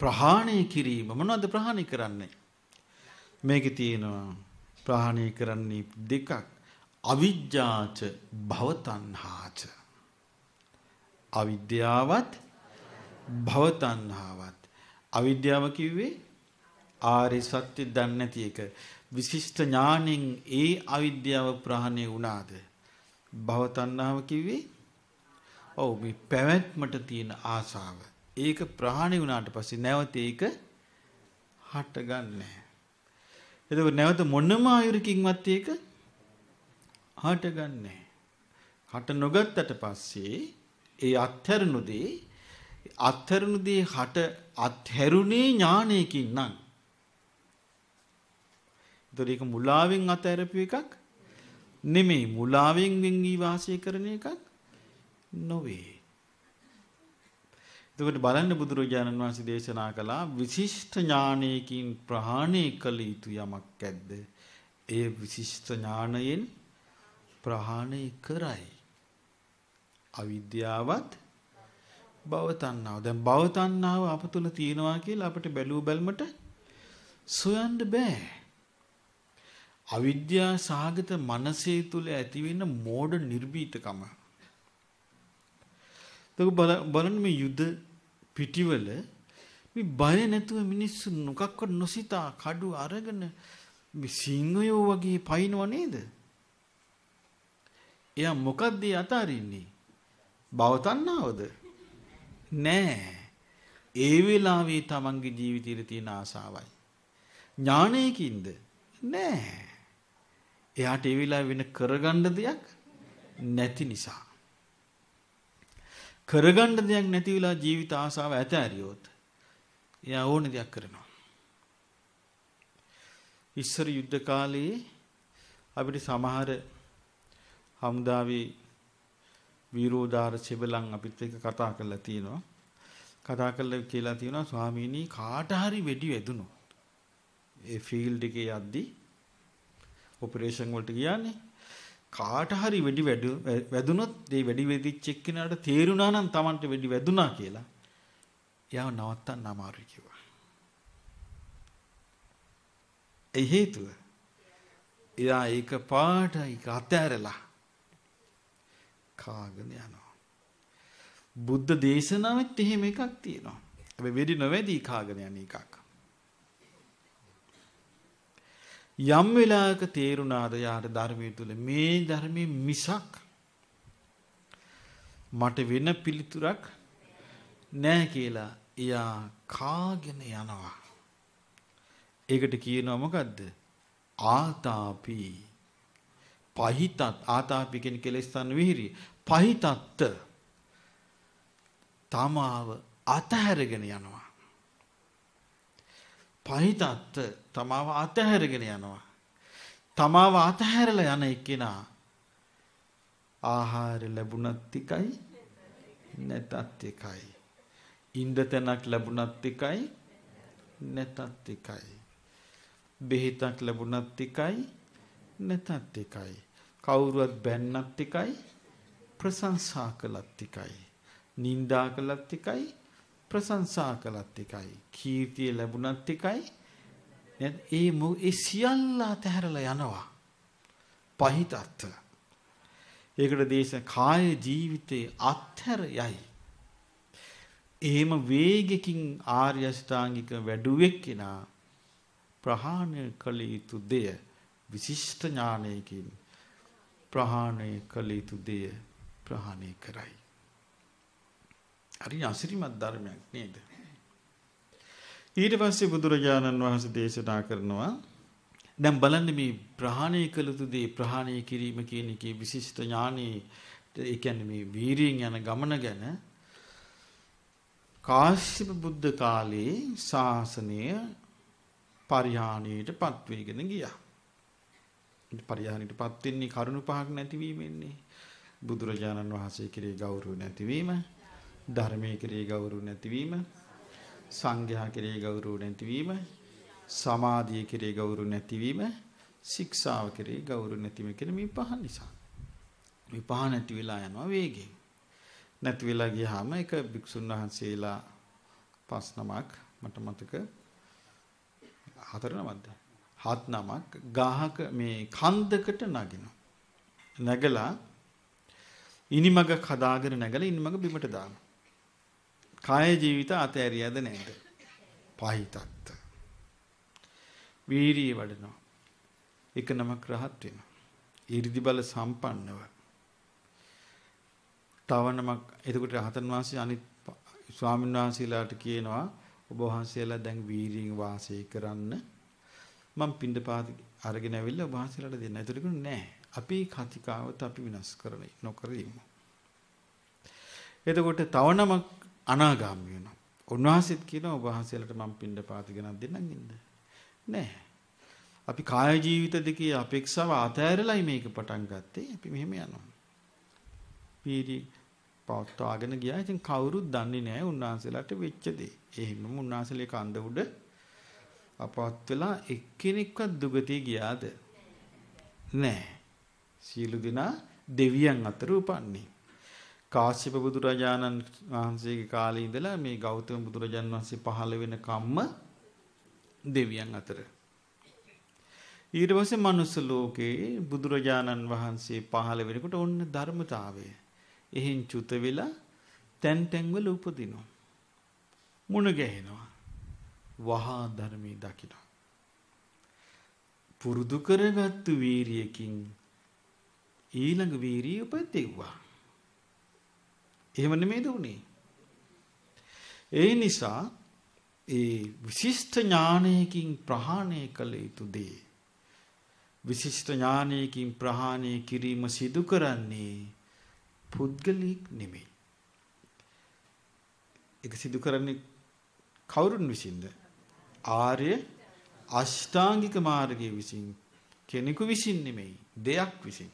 ප්‍රහාණය කිරීම මොනවද ප්‍රහාණය කරන්නේ? මේකේ තියෙනවා ප්‍රහාණය කරන්නේ දෙකක්. අවිජ්ජාච භවතණ්හාච. අවිද්‍යාවත් භවතණ්හාවත් අවිද්‍යාව කිව්වේ ආර්ය සත්‍ය දන්නේ නැති එක. විශිෂ්ට ඥාණයෙන් ඒ අවිද්‍යාව ප්‍රහාණය වුණාද? භව තණ්හාව කිව්වේ ඔව් මේ පැවැත්මට තියෙන ආසාව. ඒක ප්‍රහාණය වුණාට පස්සේ නැවත ඒක හටගන්නේ එතකොට නැවත මොනම ආයුරකින්වත් ඒක හටගන්නේ හට නොගත්තට පස්සේ ඒ අත්හැරුණු දේ අත්හැරුණු දේ හට අත්හැරුණේ ඥානයකින් නම්. ඒතර ඒක මුලාවෙන් අතහැරපු එකක් නෙමෙයි මුලාවෙන් වෙන්වී වාසය කරන එකක් නොවේ. එතකොට බලන්න බුදුරජාණන් වහන්සේ දේශනා කළා විශිෂ්ට ඥානයකින් ප්‍රහාණය කළ යුතු යමක් ඇද්ද? ඒ විශිෂ්ට ඥානයෙන් ප්‍රහාණය කරයි. අවිද්‍යාවත් භව තණ්හාව. දැන් භව තණ්හාව අපතුල තියෙනවා කියලා අපිට බැලුව බැලමට සොයන්න බෑ. අවිද්‍යා සාගත මනසේ තුල ඇතිවෙන මෝඩ නිර්භීතකම. තක බලන්න මේ යුද පිටිවල මේ බය නැතුව මිනිස්සු නොකක්වත් නොසිතා කඩු අරගෙන සිංහයෝ වගේ පයින්ව නේද? එයා මොකද්ද අතාරින්නේ? භව තණ්හාවද? නෑ. ඒ වෙලාවේ තමන්ගේ ජීවිතයේ තියෙන ආසාවයි. ඥානයකින්ද? නෑ. එයාට ඒ වෙලාවේ වෙන කරගන්න දෙයක් නැති නිසා. කරගන්න දෙයක් නැති වෙලා ජීවිත ආසාව ඇතහැරියොත් එයා ඕන දෙයක් කරනවා. ඉස්සර යුද්ධ කාලේ අපිට සමහර හමුදාවේ වීරෝදාර සෙබලන් අපිත් එක්ක කතා කරලා තියෙනවා. කතා කරලා කියලා තියෙනවා ස්වාමීනි කාට හරි වෙඩි වැදුනොත් ඒ ෆීල්ඩ් එකේ යද්දී ඔපරේෂන් වලට කියන්නේ කාට හරි වෙඩි වැදුනොත් ඒ වෙඩි වැදිච්ච එක්කෙනාට තේරුණා නම් Tamanට වෙඩි වැදුනා කියලා එයාව නවත්තන්න අමාරුයි කිව්වා. ඒ හේතුව එයා ඒක පාට ඒක අතහැරලා කාගෙන යනවා. බුද්ධ දේශනාවෙත් එහෙම එකක් තියෙනවා. හැබැයි වෙඩි නොවැදී කාගෙන යන එකක්. යම් වෙලාවක තේරුණාද යාට ධර්මයේ තුල මේ ධර්මයේ මිසක් මට වෙන පිළිතුරක් නැහැ කියලා එයා කාගෙන යනවා. ඒකට කියනවා මොකද්ද? ආතාපි පහිතත් ආතාපි කියන කෙලෙස් තන විහිරි පහිතත් තමාව අතහැරගෙන යනවා පහිතත් තමාව අතහැරගෙන යනවා තමාව අතහැරලා යන එකිනා ආහාර ලැබුණත් එකයි නැතත් එකයි ඉන්ද තැනක් ලැබුණත් එකයි නැතත් එකයි බෙහෙතක් ලැබුණත් එකයි නැතත් එකයි කවුරුවත් බැන්නත් tikai ප්‍රශංසා කළත් tikai නින්දා කළත් tikai ප්‍රශංසා කළත් tikai කීර්තිය ලැබුණත් tikai නේද ඒ ඒ සියල්ල අතහැරලා යනවා පහිතත් ඒකට දේශ කාය ජීවිතේ අත්හැර යයි එහෙම වේගකින් ආර්ය අෂ්ටාංගික වැඩුවෙක් කෙනා ප්‍රහාණය කළ යුතු දෙය විශිෂ්ට ඥානයකින් ප්‍රහාණය කළ යුතු දෙය ප්‍රහාණය කරයි. හරි අසිරිමත් ධර්මයක් නේද? ඊට පස්සේ බුදුරජාණන් වහන්සේ දේශනා කරනවා දැන් බලන්න මේ ප්‍රහාණය කළ යුතු දේ ප්‍රහාණය කිරීම කියන එකේ විශිෂ්ට ඥානී ඒ කියන්නේ මේ වීරියෙන් යන ගමන ගැන කාශ්‍යප බුද්ධ කාලේ ශාසනය පරිහානියට පත්වේගෙන ගියා. පරිහානියටපත් වෙන්නේ කරුණ පහක් නැතිවීමෙන්නේ. බුදුරජාණන් වහන්සේ කෙරේ ගෞරව නැතිවීම, ධර්මයේ කෙරේ ගෞරව නැතිවීම, සංඝයා කෙරේ ගෞරව නැතිවීම, සමාධිය කෙරේ ගෞරව නැතිවීම, ශික්ෂාව කෙරේ ගෞරව නැතිවීම කියන මේ පහ නිසා. මේ පහ නැති වෙලා යනවා වේගෙන්. නැති වෙලා ගියාම එක භික්ෂුන් වහන්සේලා පස් නමක් මට මතක හතර නමක්ද හත් නමක් ගාහක මේ කන්දකට නගිනවා. නැගලා ඉනිමග කදාගෙන නැගලා ඉනිමග බිමට දානවා. කාය ජීවිත අතෑරියද නැද්ද? පහිතත්. වීරිය වඩනවා. එක නමක් රහත් වෙනවා. ඊර්දි බල සම්පන්නව. තව නමක් එතකොට රහතන් වහන්සේ අනිත් ස්වාමීන් වහන්සේලාට කියනවා ඔබ වහන්සේලා දැන් වීරියෙන් වාසය කරන්න මම පින්ඩපාත අරගෙන ඇවිල්ලා වහන්සේලාට දෙන්න. ඒතර කිව්වොත් නෑ. අපේ කතිකාවත අපි විනාශ කරන්නේ නොකර ඉමු. එතකොට තව නමක් අනාගාමී වෙනවා. උන්වහන්සේත් කියනවා වහන්සේලාට මම පින්ඩපාත ගෙනත් දෙන්නම් ඉන්න. නෑ. අපි කාය ජීවිත දෙකේ අපේක්ෂාව අතහැරලායි මේක පටන් ගත්තේ. අපි මෙහෙම යනවා. පීරි පවත්වාගෙන ගියා. ඉතින් කවුරුත් දන්නේ නෑ උන්වහන්සේලාට වෙච්ච දේ. එහෙමම උන්වහන්සේලා කන්ද උඩ අපවත් වෙලා එක්කෙනෙක්වත් දුගතිය ගියාද? නෑ. සියලු දෙනා දෙවියන් අතර උපන්නේ. කාශ්‍යප බුදුරජාණන් වහන්සේගේ කාලේ ඉඳලා මේ ගෞතම බුදුරජාණන් වහන්සේ පහළ වෙන කම්ම දෙවියන් අතර. ඊට පස්සේ මනුස්ස ලෝකේ බුදුරජාණන් වහන්සේ පහළ වෙනකොට ඔන්න ධර්මතාවය. එහෙන් චුත වෙලා තැන් තැන්වල උපදිනවා. මුණ ගැහෙනවා. වහා ධර්මයේ දකිනවා. පුරුදු කරගත්තු වීරියකින් ඊළඟ වීරිය උපදෙව්වා. එහෙම නෙමෙයිද උනේ? ඒ නිසා ඒ විශිෂ්ට ඥානයකින් ප්‍රහාණය කළ යුතු දේ විශිෂ්ට ඥානයකින් ප්‍රහාණය කිරීම සිදු කරන්නේ පුද්ගලික නෙමෙයි. ඒක සිදු කරන්නේ කවුරුන් විසින්ද? ආර්ය අෂ්ටාංගික මාර්ගයේ විසින් කෙනෙකු විසින් නෙමෙයි දෙයක් විසින්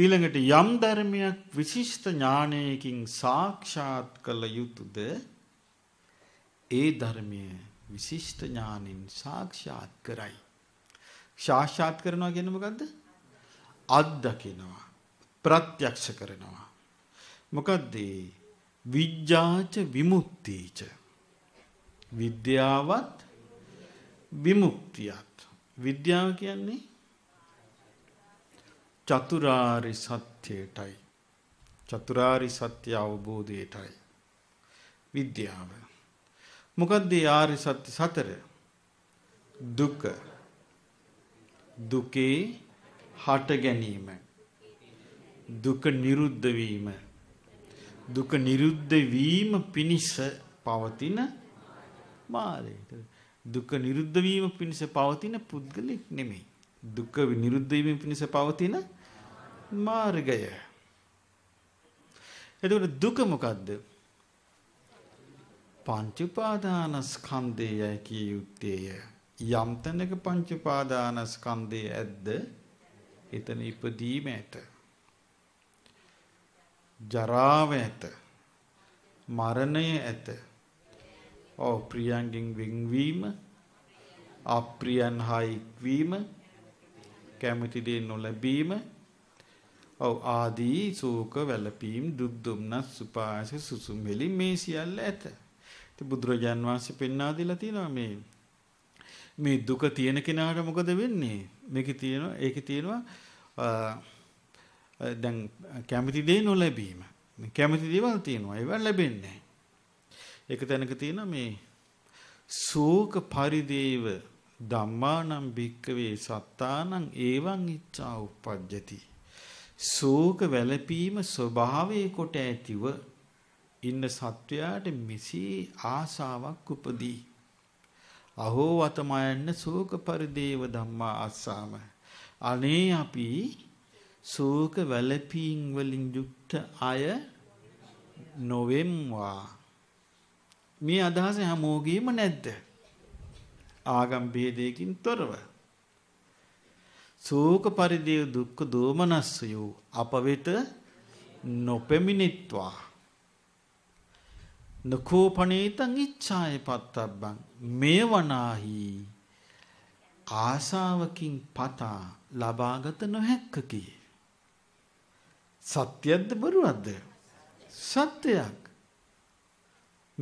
ඊළඟට යම් ධර්මයක් විශිෂ්ට ඥානයකින් සාක්ෂාත් කළ යුතුද ඒ ධර්මය විශිෂ්ට ඥානින් සාක්ෂාත් කරයි. සාක්ෂාත් කරනවා කියන්නේ මොකද්ද? අත්දකිනවා. ප්‍රත්‍යක්ෂ කරනවා. මොකද්ද? විජ්ජාච විමුක්තිීච. විද්‍යාවත් විමුක්තියත්. විද්‍යාව කියන්නේ චතුරාරි සත්‍යයටයි. චතුරාරි සත්‍ය අවබෝධයටයි. විද්‍යාව. මොකදද ආරි සත්‍ය සතර දුක දුකේ හට ගැනීම දුක නිරුද්ධවීම දුක නිරුද්ධ වීම පිණිස පවතින මාර්ගය. දුක නිරුද්ධ වීම පිණිස පවතින පුද්ගලෙක් නෙමෙයි. දුක නිරුද්ධ වීම පිණිස පවතින මාර්ගය. එතකොට දුක මොකද්ද? පංච උපාදානස්කන්ධයයි කිය යුත්තේය. යම් තැනක පංච උපාදානස්කන්ධය ඇද්ද? එතන ඉපදීම ඇත. ජරාව ඇත මරණය ඇත ඔව් ප්‍රියයන්ගෙන් වෙන්වීම අප්‍රියයන් හා ඉක්වීම කැමති දේ නොලැබීම ඔව් ආදී ශෝක වැළපීම් දුක් දුම්නස් සුපාස සුසුම්ෙලි මේ සියල්ල ඇත ඉතින් බුදුරජාන් වහන්සේ පෙන්වා දීලා තියෙනවා මේ මේ දුක තියෙන කෙනාට මොකද වෙන්නේ මේකේ තියෙනවා ඒකේ තියෙනවා දැන් කැමති දේ නොලැබීම. කැමති දේවල් තියෙනවා. ඒවා ලැබෙන්නේ එක තැනක තියෙන මේ සෝක පරිදේව ධම්මානම් භික්කවේ සත්තානම් ඒවං ඉච්ඡා උප්පජ්ජති. සෝක වැළපීම ස්වභාවයේ කොට ඇතිව ඉන්න සත්වයාට මෙසේ ආසාවක් උපදී. අහෝ වතමයන්න සෝක පරිදේව ධම්මා අස්සාම. අනේ අපි සෝක වැළපීම් වලින් යුක්ත අය නොවෙම්වා. මේ අදහස හැමෝගෙම නැද්ද? ආගම් භේදයකින් තොරව. සෝක පරිදේව දුක්ඛ දෝමනස්සයෝ අප වෙත නොපෙමිණිත්වා. නකෝපනේතං ඉච්ඡාය පත්තබ්බං මේ වනාහි ආසාවකින් පතා ලබාගත නොහැක්කකි. සත්‍යයක්ද බොරුවක්ද? සත්‍යයක්.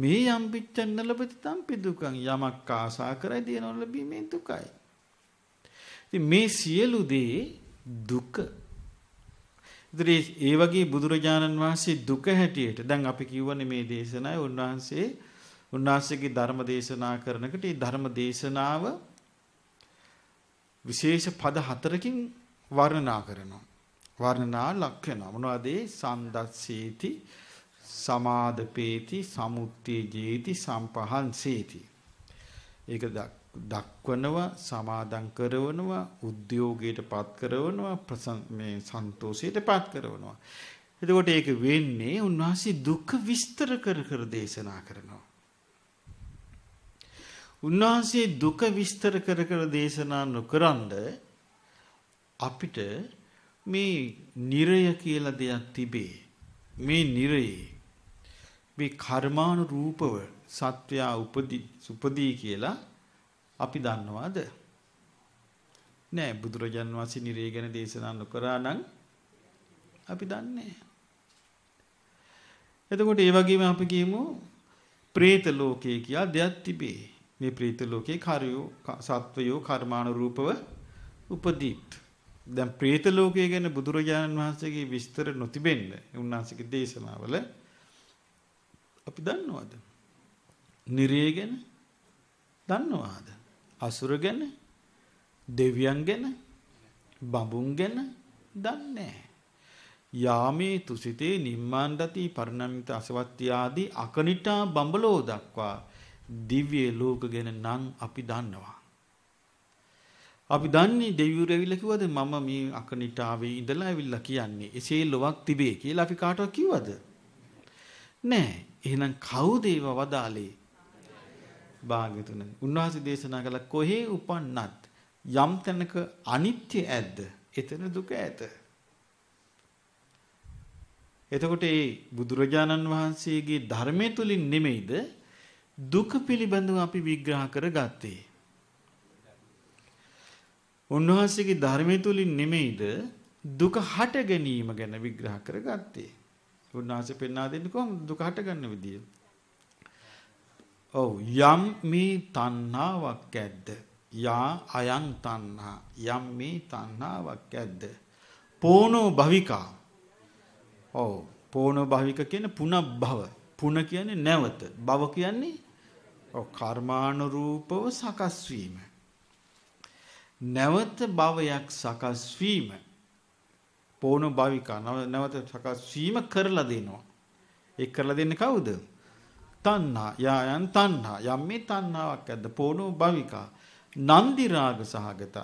මේ යම් පිච්චන්න ලැබති තම් පිදුකම් යමක් ආසා කරයි දිනන ලැබීමේ දුකයි. ඉතින් මේ සියලු දේ දුක. ඉතින් ඒ වගේ බුදුරජාණන් වහන්සේ දුක හැටියට දැන් අපි කියවනේ මේ දේශනාවේ උන්වහන්සේ උන්වහන්සේගේ ධර්ම දේශනා කරනකොට මේ ධර්ම දේශනාව විශේෂ පද හතරකින් වර්ණනා කරනවා. වර්ණනා ලක් වෙනවා. මොනවද ඒ? සන්දස්සීති, සමාදපේති, සමුත්තිජේති, සම්පහන්සේති. ඒක දක්වනව, සමාදම් කරවනව, උද්‍යෝගයට පත් කරවනව, මේ සන්තෝෂයට පත් කරවනවා. එතකොට ඒක වෙන්නේ උන්වහන්සේ දුක් විස්තර කර කර දේශනා කරනවා. උන්වහන්සේ දුක විස්තර කර කර දේශනා නොකරනද අපිට මේ නිරය කියලා දෙයක් තිබේ. මේ නිරයේ මේ කර්මානු රූපව සත්වයා උපදී සුපදී කියලා අපි දන්නවාද? නෑ බුදුරජාන් වහන්සේ නිරය ගැන දේශනා නොකරා නම් අපි දන්නේ එතකොට ඒ වගේම අපි කියමු പ്രേත ලෝකයේ කියා දෙයක් තිබේ. මේ പ്രേත ලෝකේ කාර්යෝ සත්වයෝ කර්මානු රූපව උපදීත්. දැන් ප්‍රේත ලෝකය ගැන බුදුරජාණන් වහන්සේගේ විස්තර නොතිබෙන්න උන්වහන්සේගේ දේශනාවල අපි දන්නවද? නිරේ ගැන දන්නවද? අසුර ගැන දෙවියන් ගැන බඹුන් ගැන දන්නේ යාමේ තුසිතේ නිම්මාණ්ඩති පරිණමිත අසවත්ති ආදී අකනිටා බඹලෝ දක්වා දිව්‍ය ලෝක ගැන නම් අපි දන්නවා අපි දන්නේ දෙවිවරු ඇවිල්ලා කිව්වද මම මේ අකනිට ආවේ ඉඳලා ඇවිල්ලා කියන්නේ එසේ ලොවක් තිබේ කියලා අපි කාටවත් කිව්වද නෑ එහෙනම් කවුද ඒව වදාලේ භාග්‍යතුන් උන්වහන්සේ දේශනා කළ කොහේ උපන්නත් යම් තැනක අනිත්‍ය ඇද්ද එතන දුක ඇත එතකොට ඒ බුදුරජාණන් වහන්සේගේ ධර්මයේ තුලින් නෙමෙයිද දුක පිළිබඳව අපි විග්‍රහ කරගත්තේ උන්වහන්සේගේ ධර්මය තුලින් නෙමෙයිද දුක හට ගැනීම ගැන විග්‍රහ කරගත්තේ. උන්වහන්සේ පෙන්වා දෙන්නේ කොහොමද දුක හට ගන්න විදිය? ඔව් යම් මේ තණ්හාවක් ඇද්ද? යා අයං තණ්හා යම් මේ තණ්හාවක් ඇද්ද? පෝනෝ භවිකා. ඔව් පෝනෝ භවික කියන්නේ පුනබ්භව. පුන කියන්නේ නැවත. භව කියන්නේ ඔව් කර්මානුරූපව සකස් වීම. නැවත භවයක් සකස් වීම පොණු භවිකා නැවත සකස් වීම කරලා දෙනවා. ඒ කරලා දෙන්නේ කවුද? තණ්හා යායන් තණ්හා යම් මේ තණ්හාවක් ඇද්ද පොණු භවිකා නන්දි රාග සහගත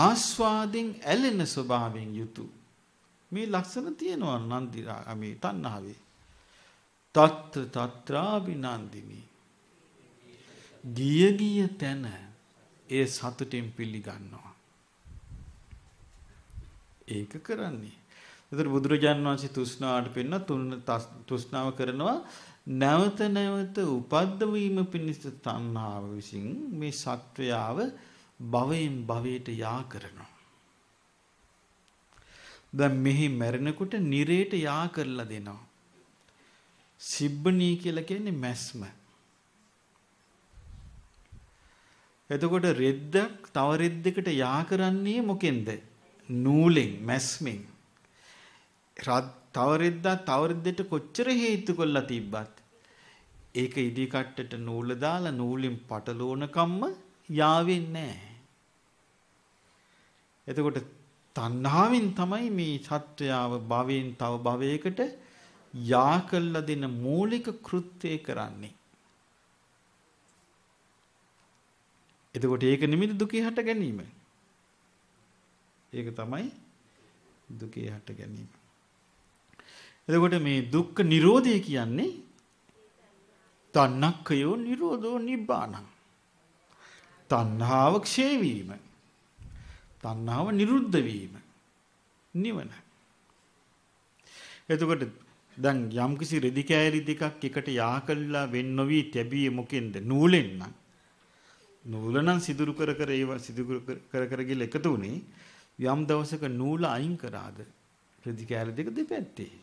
ආස්වාදෙන් ඇලෙන ස්වභාවයෙන් යුතු මේ ලක්ෂණ තියෙනවා නන්දි මේ තණ්හාවේ තත්ත්‍ර තත්‍රාබිනන්දිනී ගිය ගිය තැන ඒ සතුටින් පිළිගන්නවා. ඒක කරන්නේ. එතකොට බුදුරජාන් වහන්සේ තෘෂ්ණාවට පෙන්න තෘෂ්ණාව කරනවා නැවත නැවත උපද්දවීම පිණිස තණ්හාව විසින් මේ සත්වයාව භවයෙන් භවයට යා කරනවා. දැන් මෙහි මැරෙනකොට නිරේට යා කරලා දෙනවා. සිබ්බණී කියලා කියන්නේ මැස්ම. එතකොට රෙද්දක් තව රෙද්දකට යා කරන්නේ මොකෙන්ද? නූලෙන්, මැස්මෙන්. තව රෙද්දක් තව රෙද්දට කොච්චර හේතු කළා තිබ්බත් ඒක ඉදි කට්ටට නූල දාලා නූලෙන් පටලෝනකම්ම යාවෙන්නේ නැහැ. එතකොට තණ්හාවෙන් තමයි මේ සත්‍යයව භවයෙන් තව භවයකට යා කළ දෙන මූලික කෘත්‍යය කරන්නේ. එතකොට ඒක නිමිති දුකේ හට ගැනීම. ඒක තමයි දුකේ හට ගැනීම. එතකොට මේ දුක්ඛ නිරෝධය කියන්නේ තණ්හක්ඛයෝ නිරෝධෝ නිබ්බාණං. තණ්හාව ක්ෂය වීම. තණ්හාව නිරුද්ධ වීම. නිවන. එතකොට දැන් යම්කිසි රෙදි කෑලි දෙකක් එකට යා කළා වෙන් නොවි තැබියේ මොකෙන්ද? නූලෙන් නම්. නූලනම් සිදුරු කර කර ඒවා සිදුරු කර කර ගිල එකතු වුණේ යම් දවසක නූල අයින් කරාද ප්‍රතිකාර දෙක දෙපැත්තේ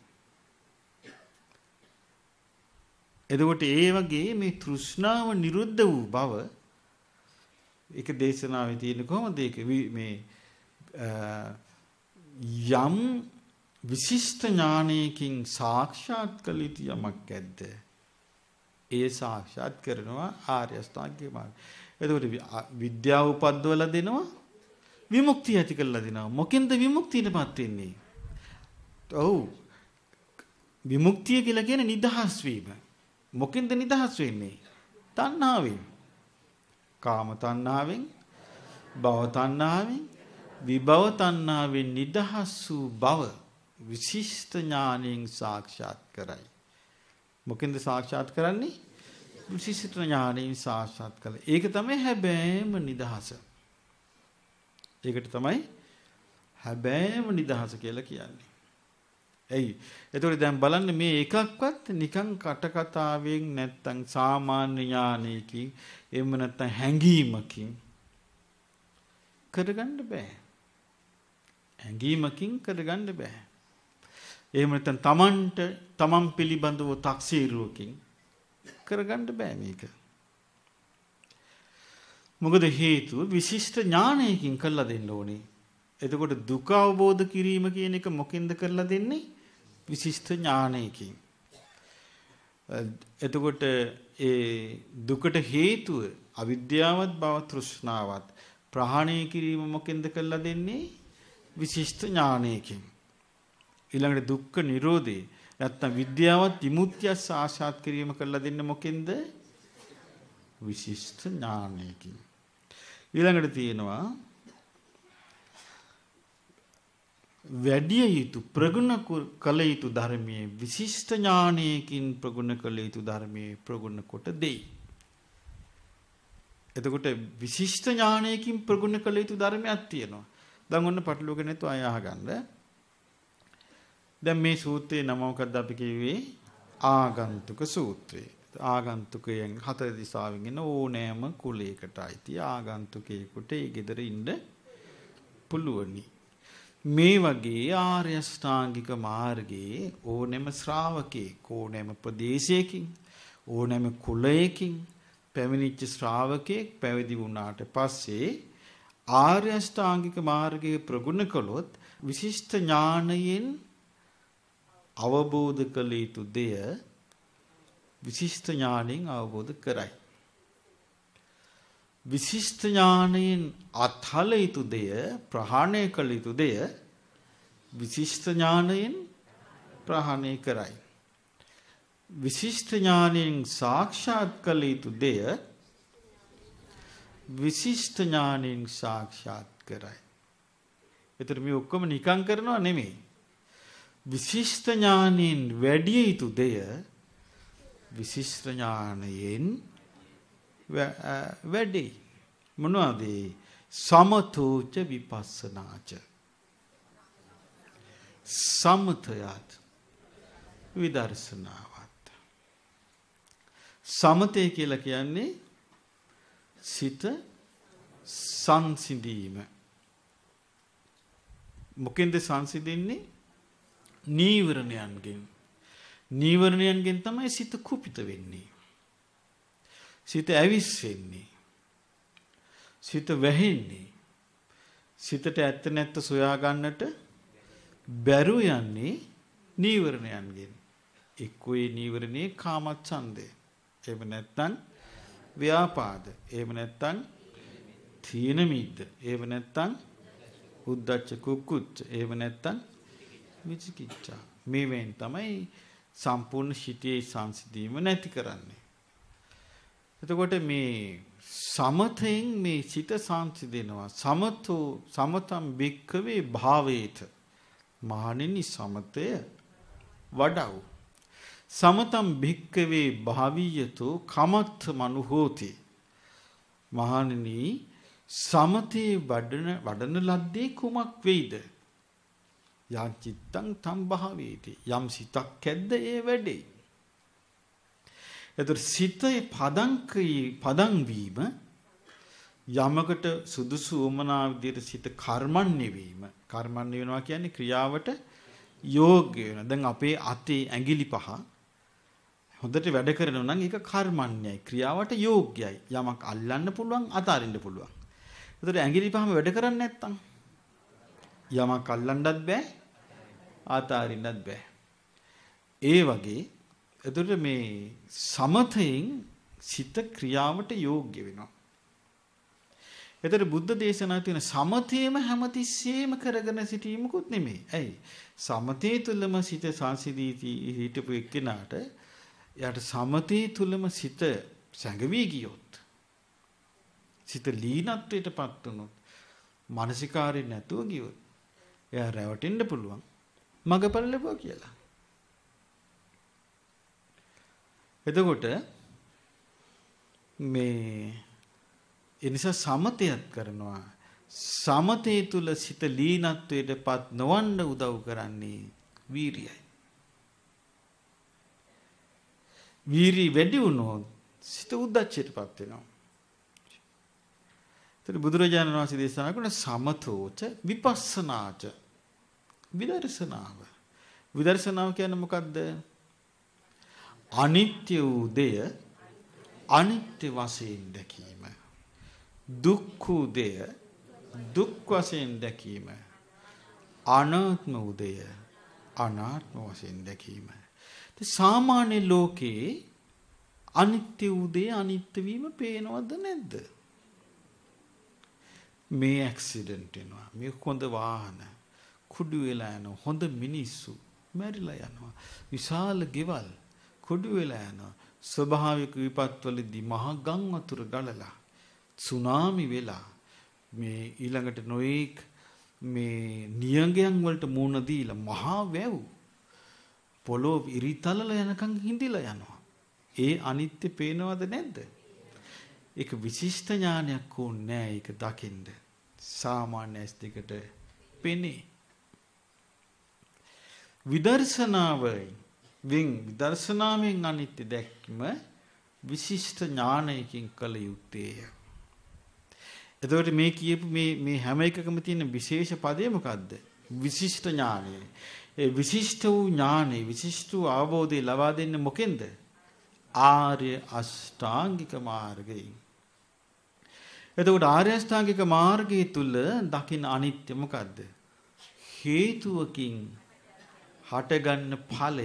එතකොට ඒ වගේ මේ තෘෂ්ණාව නිරුද්ධ වූ බව ඒක දේශනාවේ තියෙන කොහොමද ඒක මේ යම් විශිෂ්ට ඥානයකින් සාක්ෂාත් කළ යුතු යමක් ඇද්ද ඒ සාක්ෂාත් කරනවා ආර්ය අෂ්ටාංගික මාර්ගය එතකොට විද්‍යාව උපද්දවලා දෙනවා විමුක්තිය ඇති කරලා දෙනවා. මොකෙන්ද විමුක්තියටපත් වෙන්නේ? ඔව්. විමුක්තිය කියලා කියන්නේ නිදහස් වීම. මොකෙන්ද නිදහස් වෙන්නේ? තණ්හාවෙන්. කාම තණ්හාවෙන්, භව තණ්හාවෙන්, විභව තණ්හාවෙන් නිදහස් වූ බව විශිෂ්ට ඥාණයෙන් සාක්ෂාත් කරයි. මොකෙන්ද සාක්ෂාත් කරන්නේ? විශේෂිත ඥාණයෙන් සාක්ෂාත් කළා. ඒක තමයි හැබෑම නිදහස. ඒකට තමයි හැබෑම නිදහස කියලා කියන්නේ. ඇයි? එතකොට දැන් බලන්න මේ එකක්වත් නිකන් කට කතාවෙන් නැත්තම් සාමාන්‍ය ඥානයකින් එහෙම නැත්තම් හැඟීමකින් කරගන්න බෑ. හැඟීමකින් කරගන්න බෑ. එහෙම නැත්නම් තමන්ට තමන් පිළිබඳව තක්සීරුවකින් කරගන්න බෑ මේක. මොකද හේතුව විශිෂ්ට ඥානයකින් කරලා දෙන්න ඕනේ. එතකොට දුක අවබෝධ කිරීම කියන එක මොකෙන්ද කරලා දෙන්නේ? විශිෂ්ට ඥානයකින්. එතකොට ඒ දුකට හේතුව අවිද්‍යාවත් බව තෘෂ්ණාවත් ප්‍රහාණය කිරීම මොකෙන්ද කරලා දෙන්නේ? විශිෂ්ට ඥානයකින්. ඊළඟට දුක්ඛ නිරෝධේ නැත්තම් විද්‍යාවත් විමුක්තියස් ආශාත් කිරීම කරලා දෙන්න මොකෙන්ද? විශිෂ්ට ඥානයකින්. ඊළඟට තියෙනවා වැඩිය යුතු ප්‍රගුණ කළ යුතු ධර්මයේ විශිෂ්ට ඥානයකින් ප්‍රගුණ කළ යුතු ධර්මයේ ප්‍රගුණ කොට දෙයි. එතකොට විශිෂ්ට ඥානයකින් ප්‍රගුණ කළ යුතු ධර්මයක් තියෙනවා. දැන් ඔන්න පටලුවගෙන තු අය අහගන්න. දැන් මේ සූත්‍රයේ නම මොකක්ද අපි කියුවේ? ආගන්තුක සූත්‍රය. ආගන්තුකයන් හතර දිසාවෙන් එන ඕනෑම කුලයකට අයිති ආගන්තුකයෙකුට ඒ ගෙදර ඉන්න පුළුවනි. මේ වගේ ආර්ය ස්ථාංගික මාර්ගයේ ඕනෑම ශ්‍රාවකයෙක් ඕනෑම ප්‍රදේශයකින් ඕනෑම කුලයකින් පැමිණිච්ච ශ්‍රාවකයෙක් පැවිදි වුණාට පස්සේ ආර්ය ස්ථාංගික මාර්ගයේ ප්‍රගුණ කළොත් විශිෂ්ට ඥානයෙන් අවබෝධ කළ යුතු දෙය විශිෂ්ට ඥාණයෙන් අවබෝධ කරයි. විශිෂ්ට ඥාණයෙන් අත්හල යුතු දෙය ප්‍රහාණය කළ යුතු දෙය විශිෂ්ට ඥාණයෙන් ප්‍රහාණය කරයි. විශිෂ්ට ඥාණයෙන් සාක්ෂාත් කළ යුතු දෙය විශිෂ්ට ඥාණයෙන් සාක්ෂාත් කරයි. ඒතර මේ ඔක්කොම නිකං කරනව නෙමෙයි. විශිෂ්ට ඥානයෙන් වැඩි යුතු දෙය විශිෂ්ට ඥානයෙන් වැඩි මොනවද සමතෝච විපස්සනාච සමතයත් විදර්ශනාවත් සමතය කියලා කියන්නේ සිත සංසිඳීම මොකෙන්ද සංසිඳෙන්නේ නීවරණයන්ගෙන් නීවරණයන්ගෙන් තමයි සිත කුපිත වෙන්නේ. සිත ඇවිස්සෙන්නේ. සිත වැහෙන්නේ. සිතට ඇත්ත නැත්ත සොයා ගන්නට බැරුව යන්නේ නීවරණයන්ගෙන්. එක්කෝ ඒ නීවරණේ කාමච්ඡන්දය. එහෙම නැත්නම් ව්‍යාපාද. එහෙම නැත්නම් තීන මිද්ද. එහෙම නැත්නම් උද්දච්ච කුක්කුච්ච. එහෙම නැත්නම් විචිකිච්ඡා. මේවෙන් තමයි සම්පූර්ණ සිටියේ සංසිඳීම නැති කරන්නේ. එතකොට මේ සමතයෙන් මේ සිත සංසිඳෙනවා. සමතෝ සමතම් භික්ඛවේ භාවේත. මහණෙනි සමතය වඩව. සමතම් භික්ඛවේ භාවියතෝ කමත්ථ මනුහෝති. මහණෙනි සමතේ වඩන වඩන ලද්දේ කුමක් වෙයිද? යං චිත්තං තම් භාවේති. යම් සිතක් කැද්ද ඒ වැඩේ. එතකොට සිතේ පදංක්‍රී පදං වීම යමකට සුදුසු උමනා විදියට සිත කර්මන්නේ වීම. කර්මන්නේ වෙනවා කියන්නේ ක්‍රියාවට යෝග්‍ය වෙනවා. දැන් අපේ අතේ ඇඟිලි පහ හොඳට වැඩ කරනවා නම් ඒක කර්මන්නේයි. ක්‍රියාවට යෝග්‍යයි. යමක් අල්ලන්න පුළුවන්, අතාරින්න පුළුවන්. ඒතර ඇඟිලි පහම වැඩ කරන්නේ නැත්තම් යමක් අල්ලන්නත් බෑ, ආතාරින්නත් බෑ. ඒ වගේ එතකොට මේ සමතයෙන් සිත ක්‍රියාවට යෝග්‍ය වෙනවා. එතකොට බුද්ධ දේශනා තියෙන සමතේම හැමතිස්සෙම කරගෙන සිටීමකුත් නෙමෙයි. ඇයි? සමතේ තුලම සිත සංසිදී හිටපු එක්කෙනාට යාට සමතේ තුලම සිත සැඟවී ගියොත් සිත ලීනත්වයටපත් වුනොත් මානසිකාරේ නැතුව ගියොත් එයා රැවටෙන්න පුළුවන්. මගපල ලැබුවා කියලා. එතකොට මේ ඒ නිසා සමතයත් කරනවා සමතේ තුල සිත ලීනත්වයටපත් නොවන්න උදව් කරන්නේ වීරියයි. වීරි වැඩි වුණොත් සිත උද්දච්චයටපත් වෙනවා. ඒතර බුදුරජාණන් වහන්සේ දේශනා කරන සමතෝච විපස්සනාච විදර්ශනාව. විදර්ශනාව කියන්නේ මොකද්ද? අනිත්‍ය වූ දෙය අනිත්‍ය වශයෙන් දැකීම. දුක්ඛ වූ දෙය දුක් වශයෙන් දැකීම. අනාත්ම වූ දෙය අනාත්ම වශයෙන් දැකීම. සාමාන්‍ය ලෝකේ අනිත්‍ය වූ දේ අනිත්‍ය වීම පේනවද නැද්ද? මේ ඇක්සිඩන්ට් වෙනවා. මේ කොඳ වාහන කුඩු වෙලා යන හොඳ මිනිස්සු මැරිලා යනවා. විශාල ගෙවල් කුඩු වෙලා යනවා. ස්වභාවික විපත්වලදී මහා ගම් වතුර ගලලා සුනාමි වෙලා මේ ඊළඟට නොඑක් මේ නියඟයන් වලට මුණ දීලා මහා වැව් පොළොව ඉරිතලල යනකම් හිඳිලා යනවා. ඒ අනිත්‍ය පේනවද නැද්ද? ඒක විශිෂ්ට ඥානයක් ඕනේ නෑ ඒක දකින්න. සාමාන්‍ය ඇස් දෙකට පෙනේ. විදර්ශනාවයි වෙන් විදර්ශනාවෙන් අනිත්‍ය දැක්ම විශිෂ්ට ඥානයකින් කළ යුත්තේය. එතකොට මේ කියපු මේ මේ හැම එකකම තියෙන විශේෂ පදේ මොකද්ද? විශිෂ්ට ඥානය. ඒ විශිෂ්ට වූ ඥානෙ විශිෂ්ට වූ අවබෝධය ලබා දෙන්නේ මොකෙන්ද? ආර්ය අෂ්ටාංගික මාර්ගයෙන්. එතකොට ආර්ය අෂ්ටාංගික මාර්ගය තුල දකින්න අනිත්‍ය මොකද්ද? හේතුවකින් හටගන්න ඵලය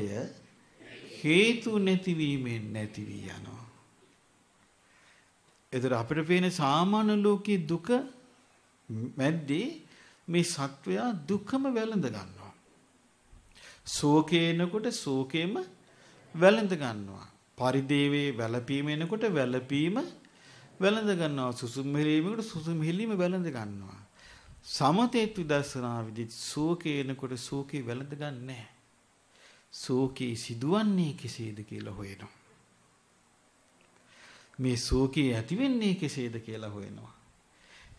හේතු නැතිවීමෙන් නැති වී යනවා. එතකොට අපිට පේන සාමාන්‍ය ලෝකයේ දුක මැද්දේ මේ සත්වයා දුකම වැළඳ ගන්නවා. ශෝකේනකොට ශෝකේම වැළඳ ගන්නවා. පරිදේවේ වැළපීම එනකොට වැළපීම වැළඳ ගන්නවා. සුසුම් හෙලීමකට සුසුම් හෙලීම වැළඳ ගන්නවා. සමතේත් විදර්ශනා විදිහට ශෝකේනකොට ශෝකේ වැළඳ ගන්නෑ. ශෝකේ සිදුවන්නේ කෙසේද කියලා හොයනවා. මේ ශෝකේ ඇති වෙන්නේ කෙසේද කියලා හොයනවා.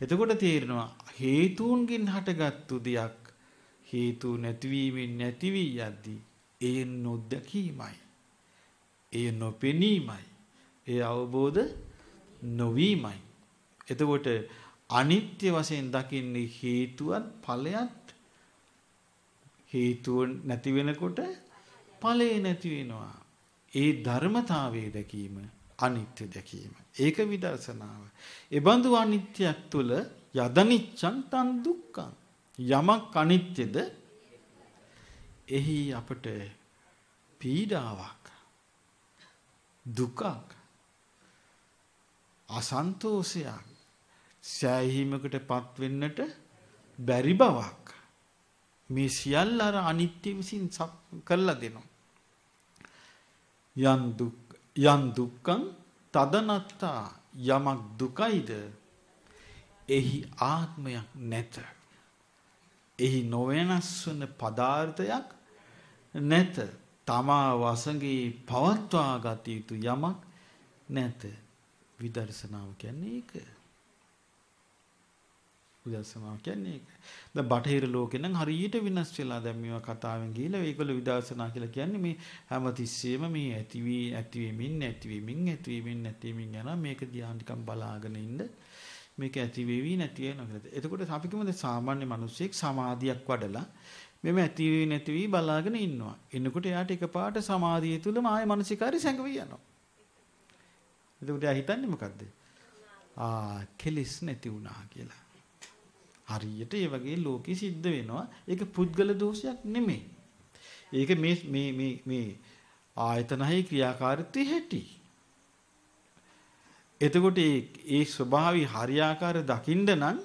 එතකොට තේරෙනවා හේතුන්ගෙන් හටගත්තු දෙයක් හේතු නැතිවීමෙන් නැති වී යද්දී ඒ නොදැකීමයි. ඒ නොපෙනීමයි. ඒ අවබෝධ නොවීමයි. එතකොට අනිත්‍ය වශයෙන් දකින්නේ හේතුවත් ඵලයත් හේතුව නැති වෙනකොට ඵලය නැති වෙනවා. ඒ ධර්මතාවයේ දැකීම අනිත්‍ය දැකීම. ඒක විදර්ශනාව. ඒබඳු අනිත්‍යයක් තුල යදනිච්ඡං තන් දුක්ඛං. යමක් අනිත්‍යද එහි අපට පීඩාවක් දුකක් අසන්තෝෂයක් සෑහීමකටපත් වෙන්නට බැරි බවක් මේ සියල්ල අර අනිත්‍ය විසින් කරලා දෙනවා යන් දුක් යන් දුක්ඛං තදනත්තා යමක් දුකයිද එහි ආත්මයක් නැත එහි නොවෙනස් වන පදාර්ථයක් නැත තමා වසඟේ පවත්වා ගත යුතු යමක් නැත විදර්ශනාව කියන්නේ ඒක විදර්ශනාව කියන්නේ ඒක. දැන් බටහිර ලෝකේ නම් හරියට වෙනස් වෙලා දැන් මේවා කතාවෙන් ගිහලා ඒගොල්ලෝ විදර්ශනා කියලා කියන්නේ මේ හැමතිස්සෙම මේ ඇති වී ඇති වෙමින් නැති වෙමින් ඇති වෙමින් නැති වෙමින් යන මේක දිහා නිකන් බලාගෙන ඉන්න මේක ඇති වෙවි නැති වෙනවා කියලා. එතකොට අපි කිව්වද සාමාන්‍ය මිනිස්සෙක් සමාධියක් වඩලා මෙමෙ ඇති වෙවි නැති වෙවි බලාගෙන ඉන්නවා. එනකොට එයාට එකපාරට සමාධිය තුලම ආය මානසිකාරී සැඟවී යනවා. එතකොට එයා හිතන්නේ මොකද්ද? ආ කෙලිස් නැති වුණා කියලා. හරියට ඒ වගේ ලෝකෙ සිද්ධ වෙනවා. ඒක පුද්ගල දෝෂයක් නෙමෙයි. ඒක මේ මේ මේ මේ ආයතනහි ක්‍රියාකාරීත්වය හැටි. එතකොට ඒ ඒ ස්වභාවي හරියාකාර දකින්න නම්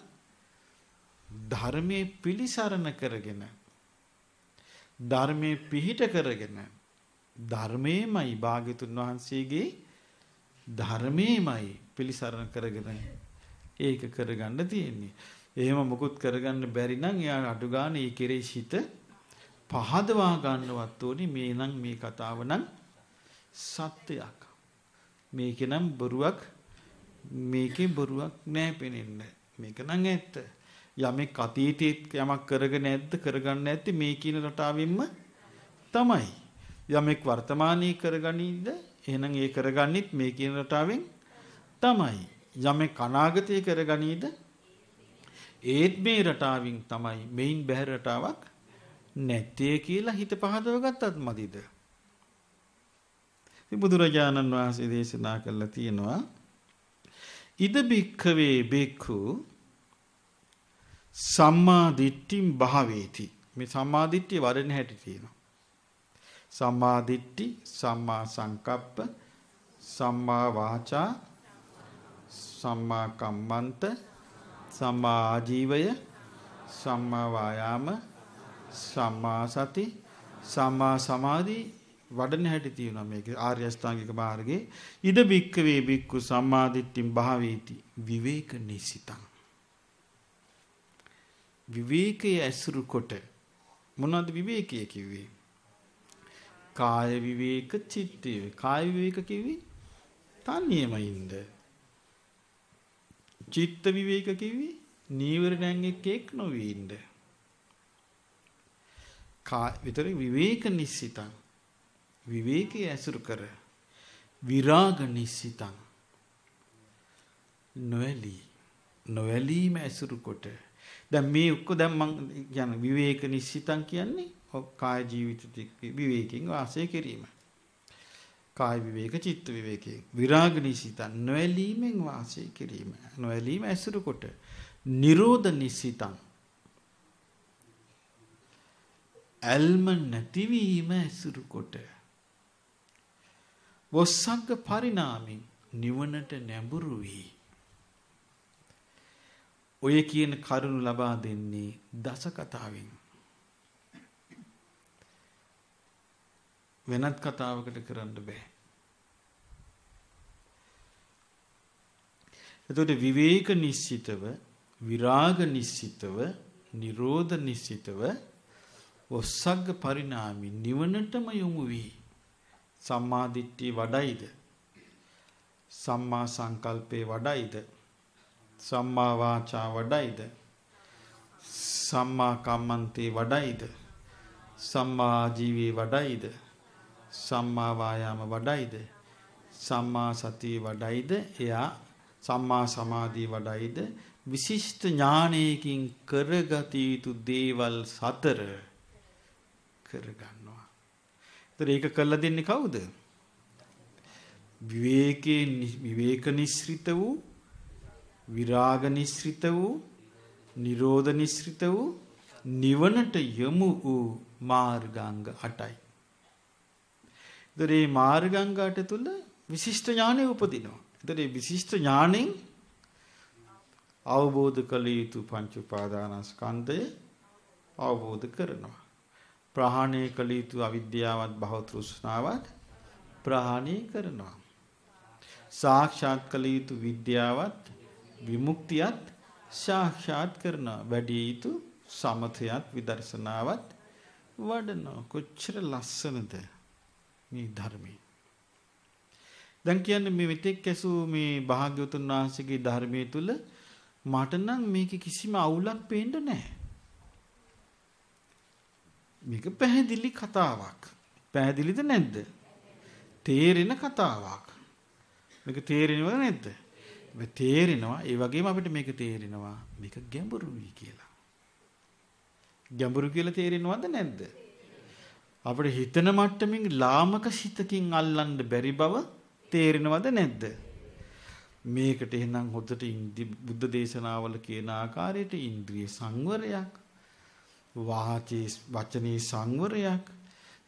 ධර්මයේ පිලිසරණ කරගෙන ධර්මයේ පිහිට කරගෙන ධර්මයේමයි භාග්‍යතුන් වහන්සේගේ ධර්මයේමයි පිලිසරණ කරගෙන ඒක කරගන්න තියෙන්නේ. එහෙම මොකුත් කරගන්න බැරි නම් එයා අඩු ගන්න ඒ කෙරෙහි සිත පහදවා ගන්නවත් ඕනේ මේ නම් මේ කතාව නම් සත්‍යයක්. මේක නම් බොරුවක් මේකේ බොරුවක් නැහැ පෙනෙන්නේ. මේක නම් ඇත්ත. යමෙක් අතීතයේ යමක් කරගෙන නැද්ද කරගන්න නැත්තේ මේ කියන රටාවෙන්ම තමයි. යමෙක් වර්තමානයේ කරගනින්ද එහෙනම් ඒ කරගන්නෙත් මේ කියන රටාවෙන් තමයි. යමෙක් අනාගතයේ කරගනීද ඒත් මේ රටාවෙන් තමයි මෙයින් බැහැර රටාවක් නැත්තේ කියලා හිත පහදව ගත්තත් මදිද. බුදුරජාණන් වහන්සේ දේශනා කරලා තියෙනවා ඉද භික්ඛවේ බික්ඛු සම්මා දිට්ඨිම් භාවේති මේ සම්මා දිට්ඨිය වඩන හැටි තියෙනවා සම්මා දිට්ඨි සම්මා සංකප්ප සම්මා වාචා සම්මා කම්මන්ත සම්මා ආජීවය සම්මා වායාම සම්මා සති සම්මා සමාධි වඩන හැටි තියෙනවා මේක ආර්ය අෂ්ටාංගික මාර්ගයේ ඉද බික්කවේ බික්කු සම්මාදිට්ඨින් භාවේති විවේක නිසිතං විවේකයේ ඇසුරු කොට මොනවද විවේකයේ කිව්වේ කාය විවේක චිත්ත කාය විවේක කිව්වේ තනියම ඉන්න චිත්ත විවේක කිව්වේ නීවරණයන් එක්ක එක් නොවී ඉන්න. කා විතර විවේක නිස්සිතං විවේකයේ ඇසුරු කර විරාග නිස්සිතං නොඇලී නොඇලීම ඇසුරු කොට දැන් මේ ඔක්කො දැන් මං කියන විවේක නිස්සිතං කියන්නේ කාය ජීවිත විවේකයෙන් වාසය කිරීමයි කාය විවේක චිත්ත විවේකයෙන් විරාගනී සිතන් නොඇලීමෙන් වාසය කිරීම නොඇලීම ඇසුරු කොට නිරෝධ නිසිතන් ඇල්ම නැතිවීම ඇසුරු කොට බොස්සග්ග පරිණාමින් නිවනට නැඹුරු වී ඔය කියන කරුණු ලබා දෙන්නේ දස කතාවෙන් වෙනත් කතාවකට කරන්න බෑ. එතකොට විවේක නිශ්චිතව විරාග නිශ්චිතව නිරෝධ නිශ්චිතව ඔස්සග්ග පරිණාමි නිවනටම යොමු වී සම්මාදිට්ඨිය වඩයිද සම්මා සංකල්පේ වඩයිද සම්මා වාචා වඩයිද සම්මා කම්මන්තේ වඩයිද සම්මා ජීවේ වඩයිද සම්මා වායාම වඩයිද සම්මා සතිය වඩයිද එයා සම්මා සමාධිය වඩයිද විශිෂ්ට ඥානයකින් කරගත යුතු දේවල් සතර කරගන්නවා. ඒතර ඒක කළා දෙන්නේ කවුද? විවේකේ විවේක නිස්සෘත වූ විරාග නිස්සෘත වූ නිරෝධ නිස්සෘත වූ නිවනට යමු වූ මාර්ගාංග 8යි. ඒතර මේ මාර්ගංගාට තුල විශිෂ්ට ඥානෙ උපදිනවා. ඒතර මේ විශිෂ්ට ඥාණයෙන් අවබෝධ කළ යුතු පංච උපාදානස්කන්ධය අවබෝධ කරනවා. ප්‍රහාණය කළ යුතු අවිද්‍යාවත් භව තෘෂ්ණාවත් ප්‍රහාණය කරනවා. සාක්ෂාත් කළ යුතු විද්‍යාවත් විමුක්තියත් සාක්ෂාත් කරනවා. වැඩි යුතු සමතයත් විදර්ශනාවත් වඩනවා. කොච්චර ලස්සනද! මේ ධර්මය. දැන් කියන්නේ මේ මෙතෙක් ඇසූ මේ භාග්‍යවතුන් වහන්සේගේ ධර්මයේ තුල මට නම් මේක කිසිම අවුලක් පේන්න නැහැ. මේක පැහැදිලි කතාවක්. පැහැදිලිද නැද්ද? තේරෙන කතාවක්. මේක තේරෙනව නැද්ද? මේ තේරෙනවා. ඒ වගේම අපිට මේක තේරෙනවා. මේක ගැඹුරුයි කියලා. ගැඹුරු කියලා තේරෙනවද නැද්ද? අපිට හිතන මට්ටමින් ලාමක සිතකින් අල්ලන්න බැරි බව තේරෙනවද නැද්ද? මේකට එහෙනම් හොඳට බුද්ධ දේශනාවල කියන ආකාරයට ඉන්ද්‍රිය සංවරයක් වාචී වචනී සංවරයක්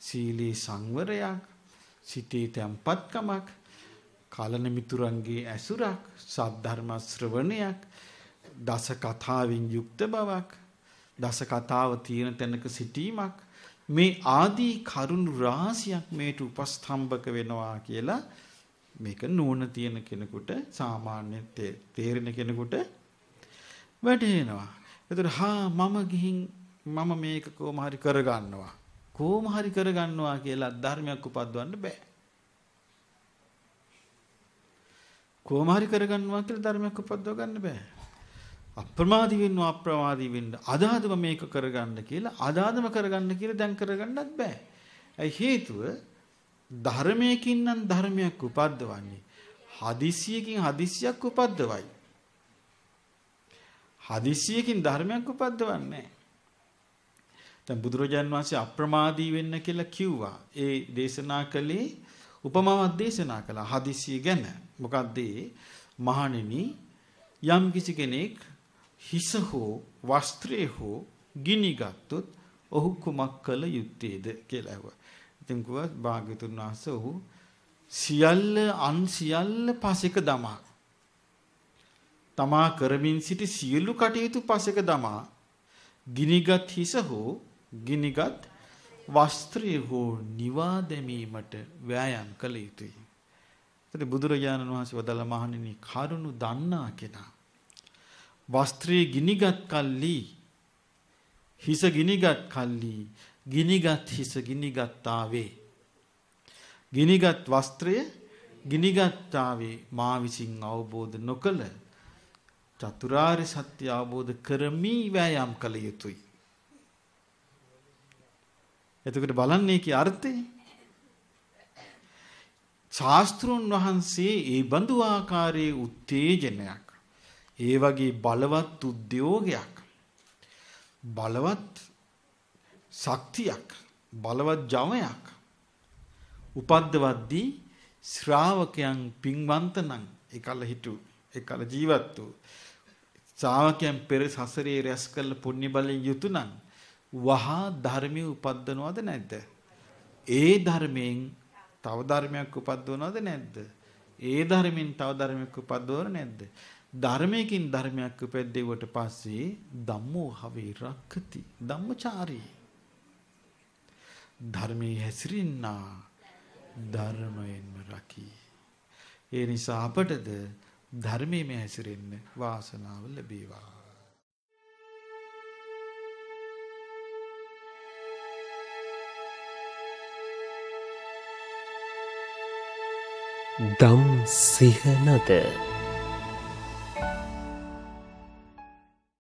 සීලී සංවරයක් සිතේ තැම්පත්කමක් කලන මිතුරන්ගේ ඇසුරක් සද්ධර්ම ශ්‍රවණයක් දස කතාවෙන් යුක්ත බවක් දස කතාව තියෙන තැනක සිටීමක් මේ ආදී කරුණු රාශියක් මේට උපස්තම්භක වෙනවා කියලා මේක නුවණ තියෙන කෙනෙකුට සාමාන්‍ය තේරෙන කෙනෙකුට වැටහෙනවා. ඒතර හා මම ගිහින් මම මේක කොහොම හරි කරගන්නවා. කොහොම හරි කරගන්නවා කියලා ධර්මයක් උපද්දවන්න බෑ. කොහොම හරි කරගන්නවා කියලා ධර්මයක් උපද්දව ගන්න බෑ. අප්‍රමාදී වෙන්න අප්‍රමාදී වෙන්න අදාදම මේක කරගන්න කියලා අදාදම කරගන්න කියලා දැන් කරගන්නත් බෑ. ඒ හේතුව ධර්මයකින් නම් ධර්මයක් උපද්දවන්නේ. හදිසියකින් හදිසියක් උපද්දවයි. හදිසියකින් ධර්මයක් උපද්දවන්නේ දැන් බුදුරජාන් වහන්සේ අප්‍රමාදී වෙන්න කියලා කිව්වා. ඒ දේශනා කළේ උපමාවක් දේශනා කළා හදිසිය ගැන. මොකක්ද ඒ? මහණෙනි යම් කිසි කෙනෙක් හිස හෝ වස්ත්‍රයේ හෝ ගිනි ගත්තොත් ඔහු කුමක් කළ යුත්තේද කියලා ඇහුවා. ඉතින් ගුවා භාග්‍යතුන් වහන්සේ ඔහු සියල්ල අන් සියල්ල පසෙක දමා තමා කරමින් සිටි සියලු කටයුතු පසෙක දමා ගිනිගත් හිස හෝ ගිනිගත් වස්ත්‍රය හෝ නිවා දැමීමට වෑයම් කළ යුතුයි. ඒතර බුදුරජාණන් වහන්සේ වදාළ මහණෙනි කරුණු දන්නා කෙනා වස්ත්‍රයේ ගිනිගත් කල්ලි හිස ගිනිගත් කල්ලි ගිනිගත් හිස ගිනිගත්තාවේ ගිනිගත් වස්ත්‍රය ගිනිගත්තාවේ මා විසින් අවබෝධ නොකළ චතුරාර්ය සත්‍ය අවබෝධ කරමි වෑයම් කළ යුතුය එතකොට බලන්නේ කී අර්ථය ශාස්ත්‍රුන් වහන්සේ ඒ බඳු ආකාරයේ උත්තේජනයක් ඒ වගේ බලවත් උද්‍යෝගයක් බලවත් ශක්තියක් බලවත් ජවයක් උපද්දවද්දී ශ්‍රාවකයන් පින්වන්ත නම් එකල හිටු එකල ජීවත් වූ ශ්‍රාවකයන් පෙර සසරේ රැස් කළ පුණ්‍ය බලයෙන් යුතු නම් වහා ධර්මයේ උපද්දනවද නැද්ද? ඒ ධර්මයෙන් තව ධර්මයක් උපද්දනවද නැද්ද? ඒ ධර්මයෙන් තව ධර්මයක් උපද්දවර නැද්ද? ධර්මයකින් ධර්මයක් උපැද්දෙවට පස්සේ ධම්මෝ හවේ රක්ඛති ධම්මචාරී ධර්මයේ හැසිරෙන්නා ධර්මයෙන්ම රකි ඒ නිසා අපටද ධර්මයේම හැසිරෙන්න වාසනාව ලැබේවා දම් සිහනද